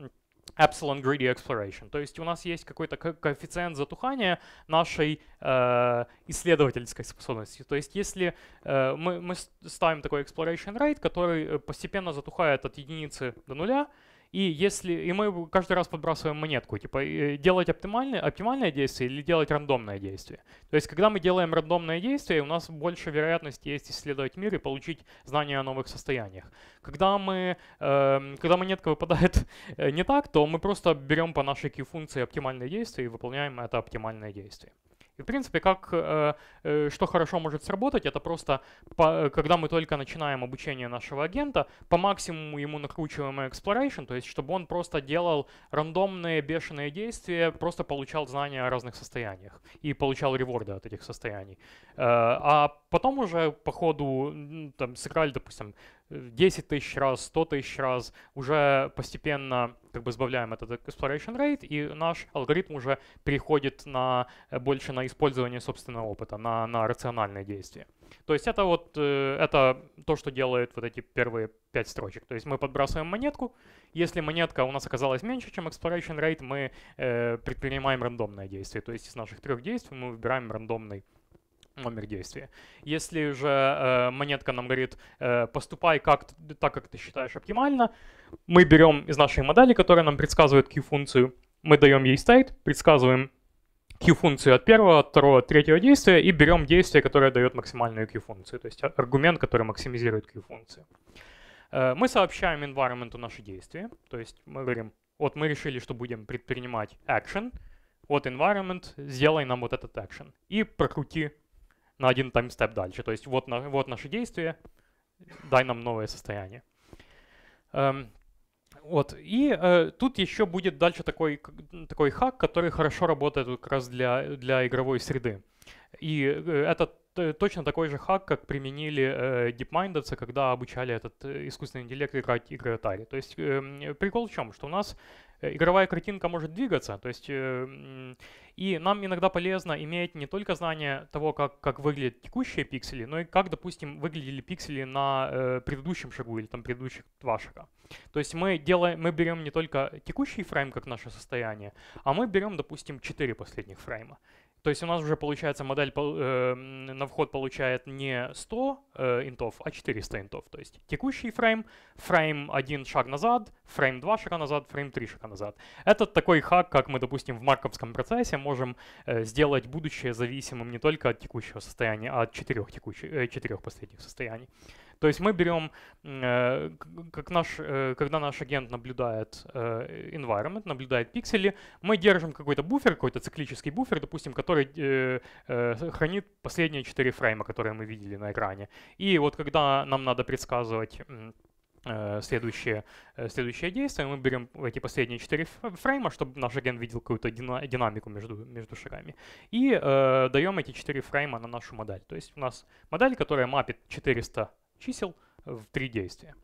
epsilon greedy exploration. То есть у нас есть какой-то ко коэффициент затухания нашей э, исследовательской способности. То есть если э, мы, мы ставим такой exploration rate, который э, постепенно затухает от единицы до нуля, и если и мы каждый раз подбрасываем монетку, типа э, делать оптимальное, оптимальное действие или делать рандомное действие. То есть, когда мы делаем рандомное действие, у нас больше вероятность есть исследовать мир и получить знания о новых состояниях. Когда мы, э, когда монетка выпадает э, не так, то мы просто берем по нашей Q-функции оптимальное действие и выполняем это оптимальное действие. И, в принципе, как, э, э, что хорошо может сработать, это просто, э, когда мы только начинаем обучение нашего агента, по максимуму ему накручиваем exploration, то есть, чтобы он просто делал рандомные бешеные действия, просто получал знания о разных состояниях и получал реворды от этих состояний. А потом уже по ходу там, сыграли, допустим, 10 тысяч раз, 100 тысяч раз, уже постепенно как бы избавляем этот exploration rate, и наш алгоритм уже переходит на, э, больше на использование собственного опыта, на, на рациональные действия. То есть это вот э, это то, что делают вот эти первые пять строчек. То есть мы подбрасываем монетку, если монетка у нас оказалась меньше, чем exploration rate, мы э, предпринимаем рандомное действие. То есть из наших трех действий мы выбираем рандомный номер действия. Если же э, монетка нам говорит, э, поступай как, так, как ты считаешь оптимально, мы берем из нашей модели, которая нам предсказывает Q-функцию, мы даем ей state, предсказываем Q-функцию от первого, от второго, от третьего действия и берем действие, которое дает максимальную Q-функцию, то есть аргумент, который максимизирует Q-функцию. Э, мы сообщаем environment наши действия, то есть мы говорим, вот мы решили, что будем предпринимать action, вот environment, сделай нам вот этот action и прокрути на один таймстеп дальше. То есть вот, на, вот наши действия, дай нам новое состояние. Эм, вот, и э, тут еще будет дальше такой, такой хак, который хорошо работает как раз для, для игровой среды. И э, это э, точно такой же хак, как применили э, DeepMindовцы, когда обучали этот э, искусственный интеллект играть игры Atari. То есть э, прикол в чем, что у нас игровая картинка может двигаться, то есть э, и нам иногда полезно иметь не только знание того, как, как выглядят текущие пиксели, но и как, допустим, выглядели пиксели на э, предыдущем шагу или там предыдущих два шага. То есть мы, делаем, мы берем не только текущий фрейм как наше состояние, а мы берем, допустим, четыре последних фрейма. То есть у нас уже получается модель э, на вход получает не 100 э, интов, а 400 интов. То есть текущий фрейм, фрейм 1 шаг назад, фрейм 2 шага назад, фрейм 3 шага назад. Это такой хак, как мы, допустим, в марковском процессе можем э, сделать будущее зависимым не только от текущего состояния, а от четырех, текущих, э, четырех последних состояний. То есть мы берем, э, как наш, э, когда наш агент наблюдает э, environment, наблюдает пиксели, мы держим какой-то буфер, какой-то циклический буфер, допустим, который хранит последние четыре фрейма, которые мы видели на экране. И вот когда нам надо предсказывать следующее, следующее действие. Мы берем эти последние четыре фрейма, чтобы наш агент видел какую-то динамику между, между шагами. И э, даем эти четыре фрейма на нашу модель. То есть у нас модель, которая мапит 400 чисел в три действия.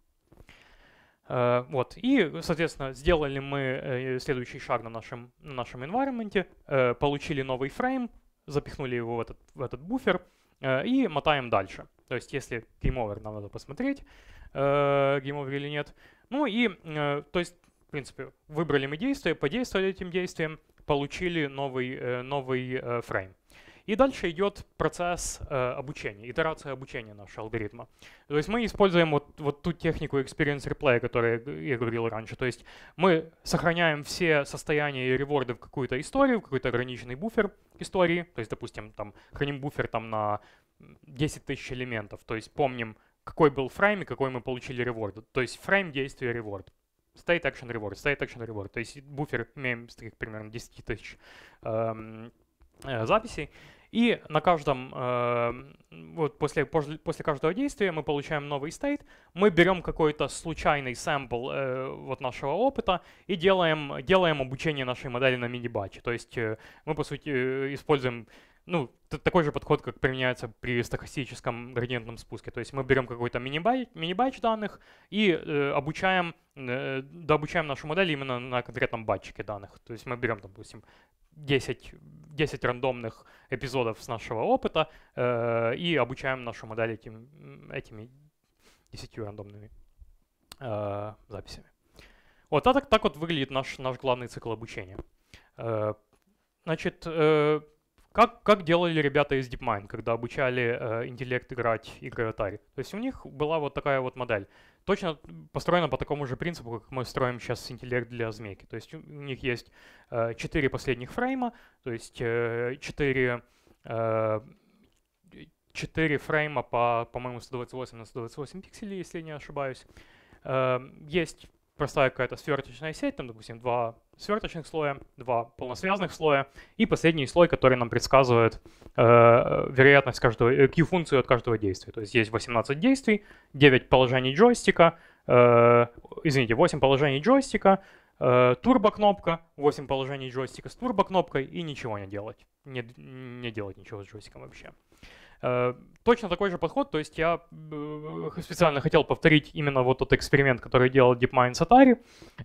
Э, вот. И, соответственно, сделали мы э, следующий шаг на нашем, на нашем environment, э, получили новый фрейм, запихнули его в этот, в этот буфер и мотаем дальше. То есть, если Game нам надо посмотреть, Game или нет. Ну и, то есть, в принципе, выбрали мы действие, подействовали этим действием, получили новый, новый фрейм. И дальше идет процесс э, обучения, итерация обучения нашего алгоритма. То есть мы используем вот, вот ту технику experience replay, о которой я говорил раньше. То есть мы сохраняем все состояния и реворды в какую-то историю, в какой-то ограниченный буфер истории. То есть, допустим, там храним буфер там на 10 тысяч элементов. То есть помним, какой был фрейм и какой мы получили реворд. То есть фрейм действия реворд. State action reward, state action reward. То есть буфер имеем таких примерно 10 тысяч эм, э, записей. И на каждом, эм, вот после, после каждого действия мы получаем новый стейт, мы берем какой-то случайный сэмпл э, вот нашего опыта и делаем, делаем обучение нашей модели на мини-батче. То есть э, мы, по сути, э, используем ну, такой же подход, как применяется при стохастическом градиентном спуске. То есть мы берем какой-то мини-батч мини данных и э, обучаем, э, дообучаем нашу модель именно на конкретном батчике данных. То есть мы берем, допустим, 10 10 рандомных эпизодов с нашего опыта э, и обучаем нашу модель этим, этими 10 рандомными э, записями. Вот а так, так вот выглядит наш, наш главный цикл обучения. Э, значит, э, как, как делали ребята из DeepMind, когда обучали э, интеллект играть игры Atari? То есть у них была вот такая вот модель точно построена по такому же принципу, как мы строим сейчас интеллект для змейки. То есть у них есть э, четыре последних фрейма, то есть э, четыре э, четыре фрейма по, по-моему, 128 на 128 пикселей, если не ошибаюсь. Есть простая какая-то сверточная сеть, там, допустим, два сверточных слоя, два полносвязанных слоя и последний слой, который нам предсказывает э, вероятность каждого, э, Q-функцию от каждого действия. То есть есть 18 действий, 9 положений джойстика, э, извините, 8 положений джойстика, э, турбо-кнопка, 8 положений джойстика с турбо-кнопкой и ничего не делать. Не, не делать ничего с джойстиком вообще. Э, точно такой же подход, то есть я э, специально хотел повторить именно вот тот эксперимент, который делал DeepMind с Atari,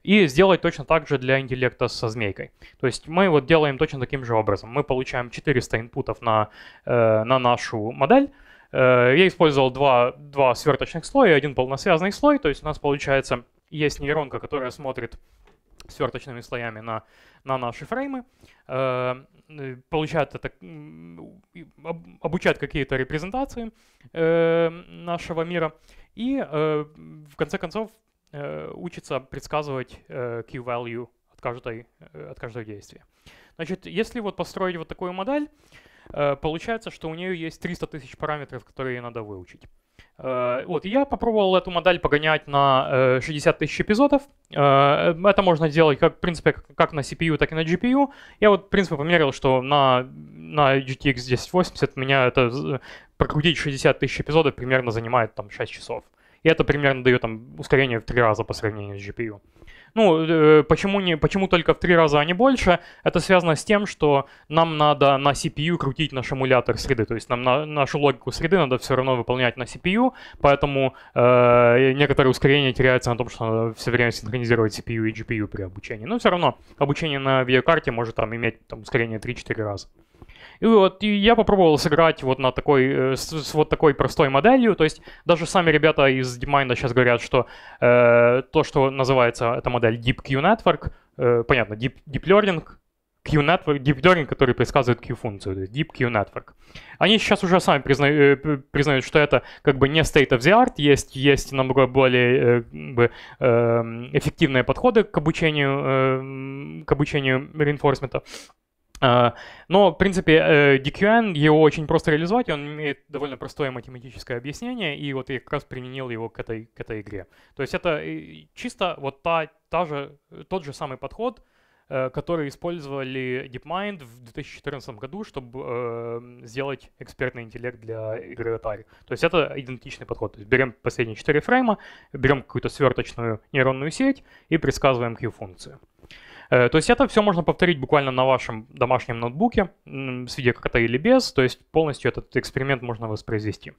и сделать точно так же для интеллекта со змейкой. То есть мы вот делаем точно таким же образом. Мы получаем 400 инпутов на, э, на нашу модель, я использовал два, два сверточных слоя один полносвязанный слой, то есть у нас получается есть нейронка, которая смотрит сверточными слоями на, на наши фреймы, э, э получают это, обучают какие-то репрезентации э, нашего мира и э, в конце концов э, учатся предсказывать э, key value от, каждой, э, от каждого действия. Значит, если вот построить вот такую модель, э, получается, что у нее есть 300 тысяч параметров, которые ей надо выучить. Э, вот, я попробовал эту модель погонять на 60 э, тысяч эпизодов. Э, это можно делать, как, в принципе, как на CPU, так и на GPU. Я вот, в принципе, померил, что на, на GTX 1080 меня это прокрутить 60 тысяч эпизодов примерно занимает там 6 часов. И это примерно дает там ускорение в 3 раза по сравнению с GPU. Ну, э, почему, не, почему только в три раза, а не больше? Это связано с тем, что нам надо на CPU крутить наш эмулятор среды. То есть нам на, нашу логику среды надо все равно выполнять на CPU, поэтому э, некоторые ускорения теряются на том, что надо все время синхронизировать CPU и GPU при обучении. Но все равно обучение на видеокарте может там иметь там, ускорение 3-4 раза. И вот и я попробовал сыграть вот на такой, э, с, с вот такой простой моделью. То есть даже сами ребята из DeepMind сейчас говорят, что э, то, что называется эта модель Deep Q Network, э, понятно, Deep, Deep Learning, Q Network, Deep Learning, который предсказывает Q функцию, Deep Q Network. Они сейчас уже сами призна... Э, признают, что это как бы не state of the art, есть, есть намного более как э, бы, эффективные подходы к обучению, к обучению реинфорсмента. А, но, в принципе, DQN, э, его очень просто реализовать, он имеет довольно простое математическое объяснение, и вот я как раз применил его к этой, к этой игре. То есть это э, чисто вот та, та же, тот же самый подход, э, который использовали DeepMind в 2014 году, чтобы сделать экспертный интеллект для игры Atari. То есть это идентичный подход. То есть берем последние 4 фрейма, берем какую-то сверточную нейронную сеть и предсказываем Q-функцию. Э, то есть это все можно повторить буквально на вашем домашнем ноутбуке с видеокартой или без, то есть полностью этот эксперимент можно воспроизвести.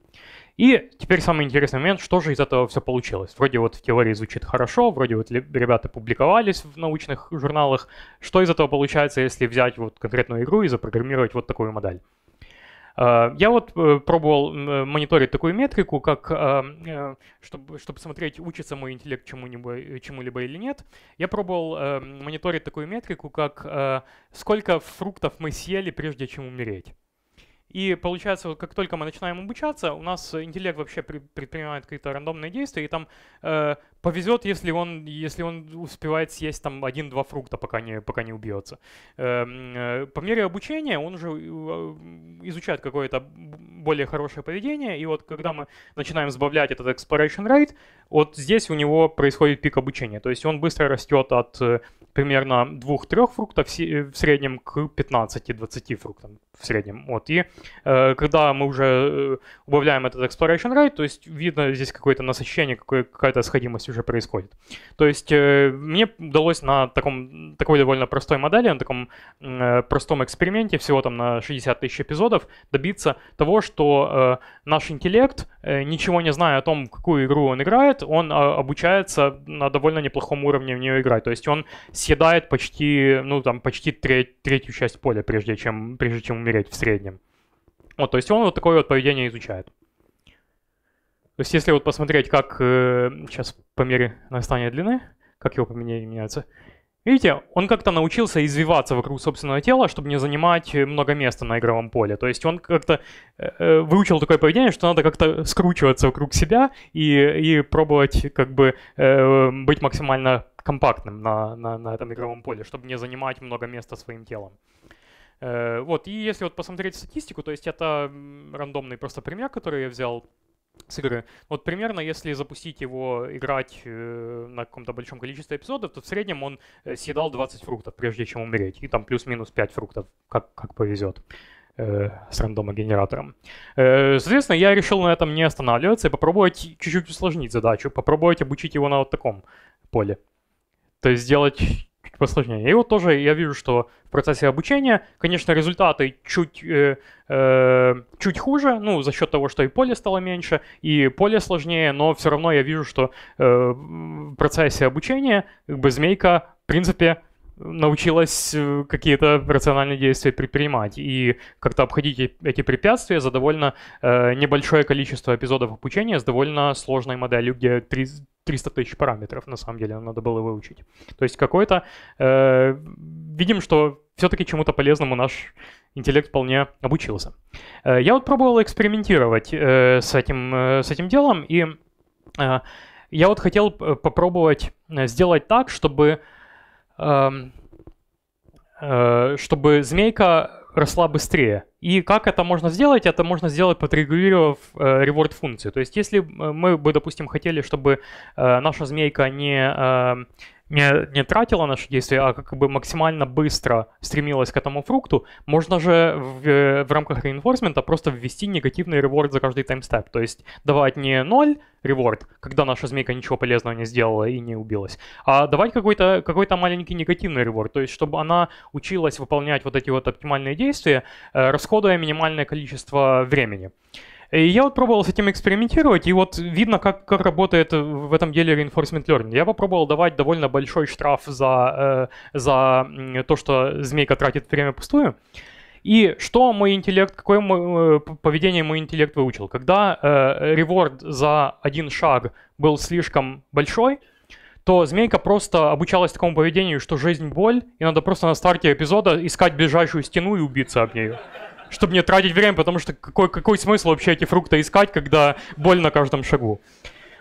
И теперь самый интересный момент, что же из этого все получилось. Вроде вот в теории звучит хорошо, вроде вот ребята публиковались в научных журналах. Что из этого получается, если взять вот конкретную игру и запрограммировать вот такую модель? Э, я вот э, пробовал э, мониторить такую метрику, как, чтобы, чтобы смотреть, учится мой интеллект чему-либо чему или нет. Я пробовал мониторить такую метрику, как сколько фруктов мы съели, прежде чем умереть. И получается, как только мы начинаем обучаться, у нас интеллект вообще предпринимает какие-то рандомные действия, и там повезет, если он, если он успевает съесть там один-два фрукта, пока не, пока не убьется. Эм, э, по мере обучения он уже э, изучает какое-то более хорошее поведение, и вот когда мы начинаем сбавлять этот exploration rate, вот здесь у него происходит пик обучения. То есть он быстро растет от э, примерно 2-3 фруктов в среднем к 15-20 фруктам в среднем. Вот. И э, когда мы уже убавляем этот exploration rate, то есть видно здесь какое-то насыщение, какая-то сходимость уже уже происходит. То есть э, мне удалось на таком, такой довольно простой модели, на таком э, простом эксперименте, всего там на 60 тысяч эпизодов, добиться того, что э, наш интеллект, ничего не зная о том, какую игру он играет, он а, обучается на довольно неплохом уровне в нее играть. То есть он съедает почти, ну, там, почти треть, третью часть поля, прежде чем, прежде чем умереть в среднем. Вот, то есть он вот такое вот поведение изучает. То есть если вот посмотреть, как э, сейчас по мере нарастания длины, как его поменяли, меняется, видите, он как-то научился извиваться вокруг собственного тела, чтобы не занимать э, много места на игровом поле. То есть он как-то э, э, выучил такое поведение, что надо как-то скручиваться вокруг себя и, и пробовать как бы э, быть максимально компактным на, на, на этом игровом поле, чтобы не занимать много места своим телом. Э, вот, и если вот посмотреть статистику, то есть это рандомный просто пример, который я взял, с игры. Вот примерно, если запустить его играть э, на каком-то большом количестве эпизодов, то в среднем он э, съедал 20 фруктов, прежде чем умереть. И там плюс-минус 5 фруктов, как, как повезет э, с рандомогенератором. Э, соответственно, я решил на этом не останавливаться и попробовать чуть-чуть усложнить задачу, попробовать обучить его на вот таком поле. То есть сделать посложнее. Типа, и вот тоже я вижу, что в процессе обучения, конечно, результаты чуть, э, э, чуть хуже, ну, за счет того, что и поле стало меньше, и поле сложнее, но все равно я вижу, что э, в процессе обучения как бы змейка, в принципе, научилась э, какие-то рациональные действия предпринимать и как-то обходить эти препятствия за довольно э, небольшое количество эпизодов обучения с довольно сложной моделью, где 300 тысяч параметров на самом деле надо было выучить. То есть какой-то... Э, видим, что все-таки чему-то полезному наш интеллект вполне обучился. Э, я вот пробовал экспериментировать э, с, этим, э, с этим делом, и э, я вот хотел попробовать э, сделать так, чтобы Э, чтобы змейка росла быстрее. И как это можно сделать? Это можно сделать, подрегулировав э, reward функцию. То есть, если э, мы бы, допустим, хотели, чтобы э, наша змейка не не, не тратила наши действия, а как бы максимально быстро стремилась к этому фрукту, можно же в, в рамках реинфорсмента просто ввести негативный реворд за каждый таймстеп. То есть давать не 0 реворд, когда наша змейка ничего полезного не сделала и не убилась, а давать какой-то какой маленький негативный реворд. То есть чтобы она училась выполнять вот эти вот оптимальные действия, э, расходуя минимальное количество времени. И я вот пробовал с этим экспериментировать, и вот видно, как, как работает в этом деле reinforcement learning. Я попробовал давать довольно большой штраф за, э, за то, что змейка тратит время пустую. И что мой интеллект, какое мой, э, поведение мой интеллект выучил? Когда э, реворд за один шаг был слишком большой, то змейка просто обучалась такому поведению, что жизнь боль, и надо просто на старте эпизода искать ближайшую стену и убиться об нее чтобы не тратить время, потому что какой, какой смысл вообще эти фрукты искать, когда боль на каждом шагу.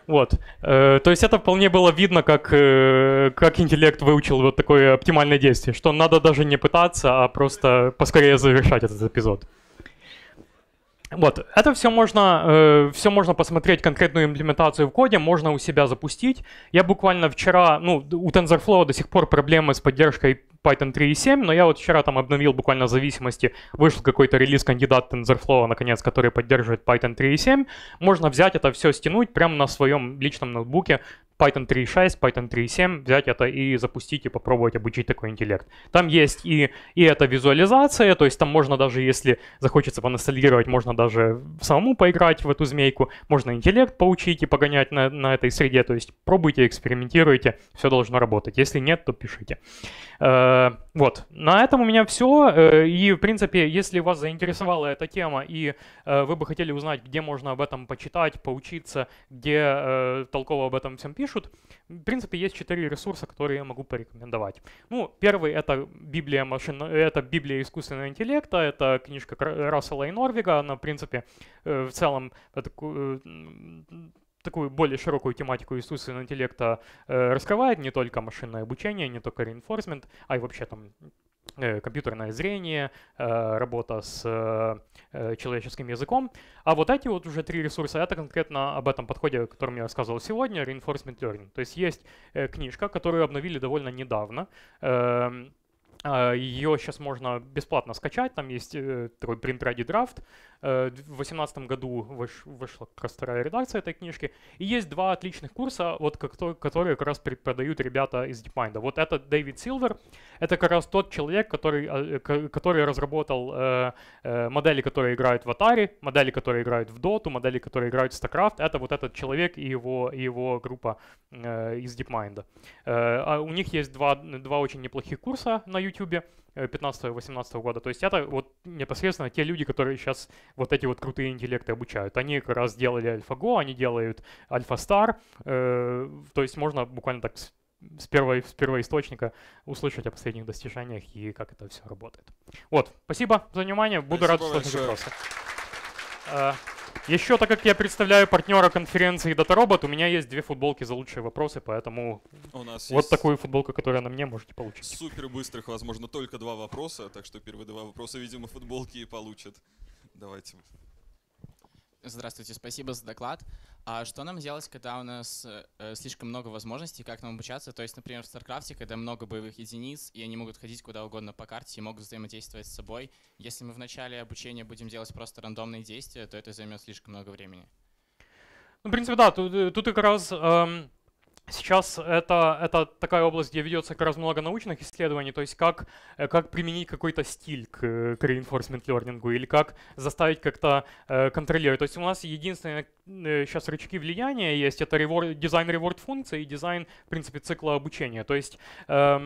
Вот. Э, то есть это вполне было видно, как, э, как интеллект выучил вот такое оптимальное действие, что надо даже не пытаться, а просто поскорее завершать этот эпизод. Вот, это все можно, э, все можно посмотреть, конкретную имплементацию в коде, можно у себя запустить. Я буквально вчера, ну, у TensorFlow до сих пор проблемы с поддержкой Python 3.7, но я вот вчера там обновил буквально зависимости, вышел какой-то релиз кандидат TensorFlow, наконец, который поддерживает Python 3.7. Можно взять это все, стянуть прямо на своем личном ноутбуке, Python 3.6, Python 3.7, взять это и запустить и попробовать обучить такой интеллект. Там есть и, и эта визуализация, то есть там можно даже, если захочется поностальгировать, можно даже самому поиграть в эту змейку, можно интеллект поучить и погонять на, на этой среде, то есть пробуйте, экспериментируйте, все должно работать. Если нет, то пишите. Э, вот, на этом у меня все, э, и в принципе, если вас заинтересовала эта тема, и э, вы бы хотели узнать, где можно об этом почитать, поучиться, где э, толково об этом всем пишут, пишут. В принципе, есть четыре ресурса, которые я могу порекомендовать. Ну, первый — это Библия, машин... это Библия искусственного интеллекта, это книжка Рассела и Норвига. Она, в принципе, э, в целом э, такую, более широкую тематику искусственного интеллекта э, раскрывает, не только машинное обучение, не только reinforcement, а и вообще там Э, компьютерное зрение, э, работа с э, человеческим языком. А вот эти вот уже три ресурса, это конкретно об этом подходе, о котором я рассказывал сегодня, reinforcement learning. То есть есть книжка, которую обновили довольно недавно, эм, а, Ее сейчас можно бесплатно скачать, там есть э, такой print ready draft. Э, в 2018 году вышла как раз вторая редакция этой книжки. И есть два отличных курса, вот, которые как раз продают ребята из DeepMind. Вот это Дэвид Силвер, это как раз тот человек, который, а, который разработал э, модели, которые играют в Atari, модели, которые играют в Dota, модели, которые играют в StarCraft. Это вот этот человек и его, и его группа из DeepMind. А у них есть два, два очень неплохих курса на YouTube YouTube 15-18 э, года. То есть это вот непосредственно те люди, которые сейчас вот эти вот крутые интеллекты обучают. Они как раз делали AlphaGo, они делают AlphaStar. Э, то есть можно буквально так с, первой, с первоисточника услышать о последних достижениях и как это все работает. Вот, спасибо за внимание. Буду спасибо рад услышать вопросы. Э, еще, так как я представляю партнера конференции Datarobot, у меня есть две футболки за лучшие вопросы, поэтому у нас вот такую футболку, которая на мне, можете получить. Супер быстрых, возможно, только два вопроса, так что первые два вопроса, видимо, футболки и получат. Давайте Здравствуйте, спасибо за доклад. А что нам делать, когда у нас э, слишком много возможностей, как нам обучаться? То есть, например, в StarCraft, когда много боевых единиц, и они могут ходить куда угодно по карте и могут взаимодействовать с собой. Если мы в начале обучения будем делать просто рандомные действия, то это займет слишком много времени. Ну, в принципе, да, тут, э, тут как раз эм, Сейчас это, это такая область, где ведется как раз много научных исследований, то есть как, э, как применить какой-то стиль к, к reinforcement learning или как заставить как-то э, контролировать. То есть у нас единственные э, сейчас рычаги влияния есть, это reward, design, reward функции и дизайн, в принципе, цикла обучения. То есть э,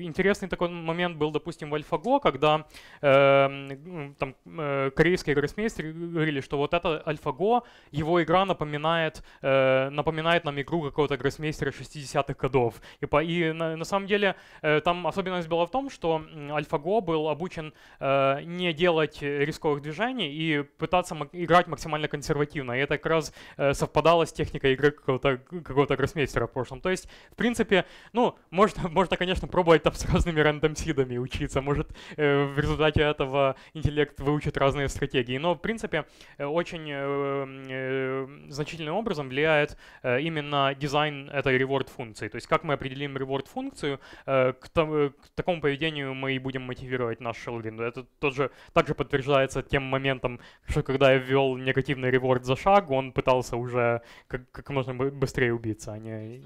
интересный такой момент был, допустим, в AlphaGo, когда э, там, э, корейские гроссмейстеры говорили, что вот это AlphaGo, его игра напоминает, э, напоминает нам игру какого-то гроссмейстера 60-х годов. И, по, и на, на самом деле э, там особенность была в том, что AlphaGo был обучен э, не делать рисковых движений и пытаться мак- играть максимально консервативно. И это как раз э, совпадало с техникой игры какого-то, какого-то гроссмейстера в прошлом. То есть, в принципе, ну, можно, можно конечно, пробовать там с разными рандомсидами учиться. Может, э, в результате этого интеллект выучит разные стратегии. Но, в принципе, э, очень э, э, значительным образом влияет э, именно дизайн этой reward функции. То есть как мы определим reward функцию, э, к, тому, э, к такому поведению мы и будем мотивировать наш algoritм. Это тоже также подтверждается тем моментом, что когда я ввел негативный reward за шаг, он пытался уже как, как можно быстрее убиться, а не...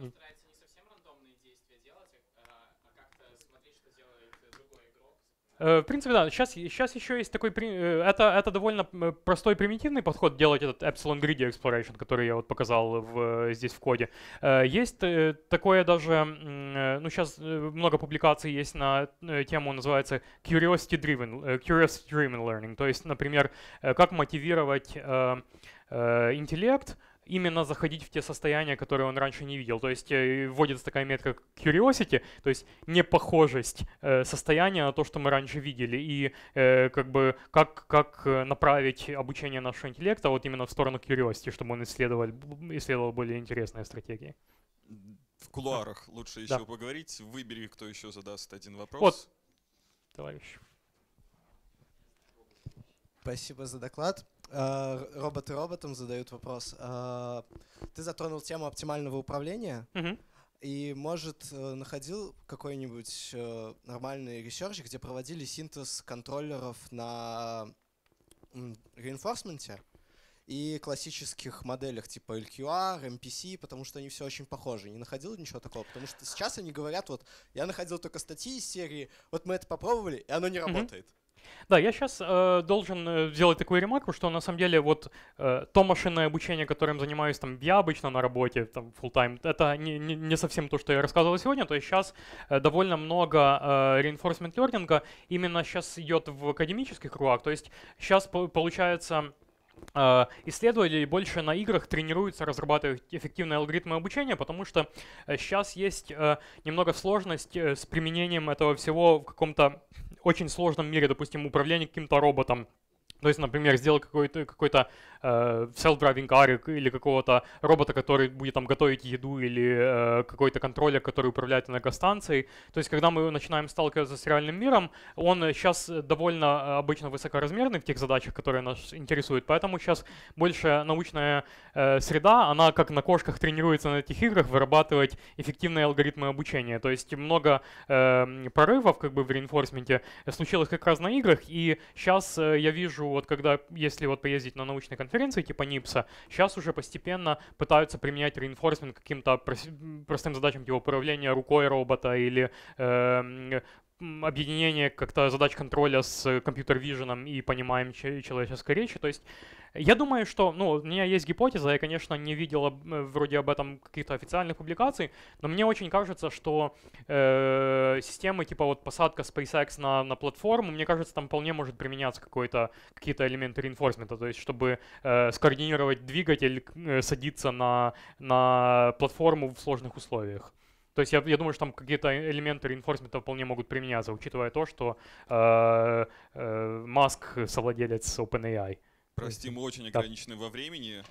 Э, в принципе, да, сейчас, сейчас еще есть такой... Э, это, это довольно э, простой примитивный подход делать этот Epsilon Greedy Exploration, который я вот показал в, здесь в коде. Есть такое даже... Ну, сейчас много публикаций есть на тему, называется Curiosity Driven, Curiosity Driven Learning. То есть, например, как мотивировать интеллект, именно заходить в те состояния, которые он раньше не видел. То есть э, вводится такая метка curiosity, то есть непохожесть э, состояния на то, что мы раньше видели, и э, как бы как, как направить обучение нашего интеллекта вот именно в сторону curiosity, чтобы он исследовал, исследовал более интересные стратегии. В кулуарах лучше еще да. поговорить. Выбери, кто еще задаст один вопрос. Вот, товарищ. Спасибо за доклад. Э, роботы роботам задают вопрос. Э, ты затронул тему оптимального управления. И, может, э, находил какой-нибудь нормальный ресерч, где проводили синтез контроллеров на реинфорсменте и классических моделях типа LQR, MPC, потому что они все очень похожи. Не находил ничего такого, потому что сейчас они говорят, вот, я находил только статьи из серии, вот мы это попробовали, и оно не работает. Mm-hmm. Да, я сейчас э, должен э, сделать такую ремарку, что на самом деле вот э, то машинное обучение, которым занимаюсь там я обычно на работе, там full time, это не, не, не совсем то, что я рассказывал сегодня. То есть сейчас э, довольно много э, reinforcement learning именно сейчас идет в академических кругах. То есть сейчас по получается э, исследователи больше на играх тренируются разрабатывать эффективные алгоритмы обучения, потому что сейчас э, есть немного сложность с применением этого всего в каком-то очень сложном мире, допустим, управление каким-то роботом, то есть, например, сделать какой то э, self-driving car или какого-то робота, который будет там готовить еду или э, какой-то контроллер, который управляет энергостанцией. То есть, когда мы начинаем сталкиваться с реальным миром, он сейчас довольно э, обычно высокоразмерный в тех задачах, которые нас интересуют, поэтому сейчас больше научная э, среда, она как на кошках тренируется на этих играх вырабатывать эффективные алгоритмы обучения. То есть много э, прорывов как бы в реинфорсменте случилось как раз на играх, и сейчас э, я вижу, вот когда, если вот поездить на научный конференции, конференции типа нипса сейчас уже постепенно пытаются применять реинфорсмент каким-то простым задачам, типа управления рукой робота или э, объединение как-то задач контроля с компьютер-виженом и понимаем человеческой речи. То есть я думаю, что, ну, у меня есть гипотеза, я, конечно, не видел э, вроде об этом каких-то официальных публикаций, но мне очень кажется, что э, системы типа вот посадка SpaceX на, на платформу, мне кажется, там вполне может применяться какой-то, какие-то элементы реинфорсмента, то есть чтобы э, скоординировать двигатель, э, садиться на, на платформу в сложных условиях. То есть я, я думаю, что там какие-то э, элементы реинфорсмента вполне могут применяться, учитывая то, что э, э, Маск совладелец OpenAI. Прости, мы очень ограничены да. во времени.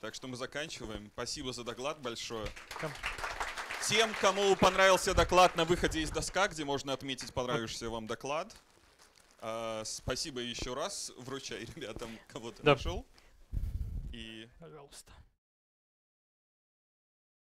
Так что мы заканчиваем. Спасибо за доклад большое. Тем, кому понравился доклад на выходе из доска, где можно отметить понравившийся вам доклад. А, спасибо еще раз. Вручай ребятам, кого-то да. нашел. И... Пожалуйста.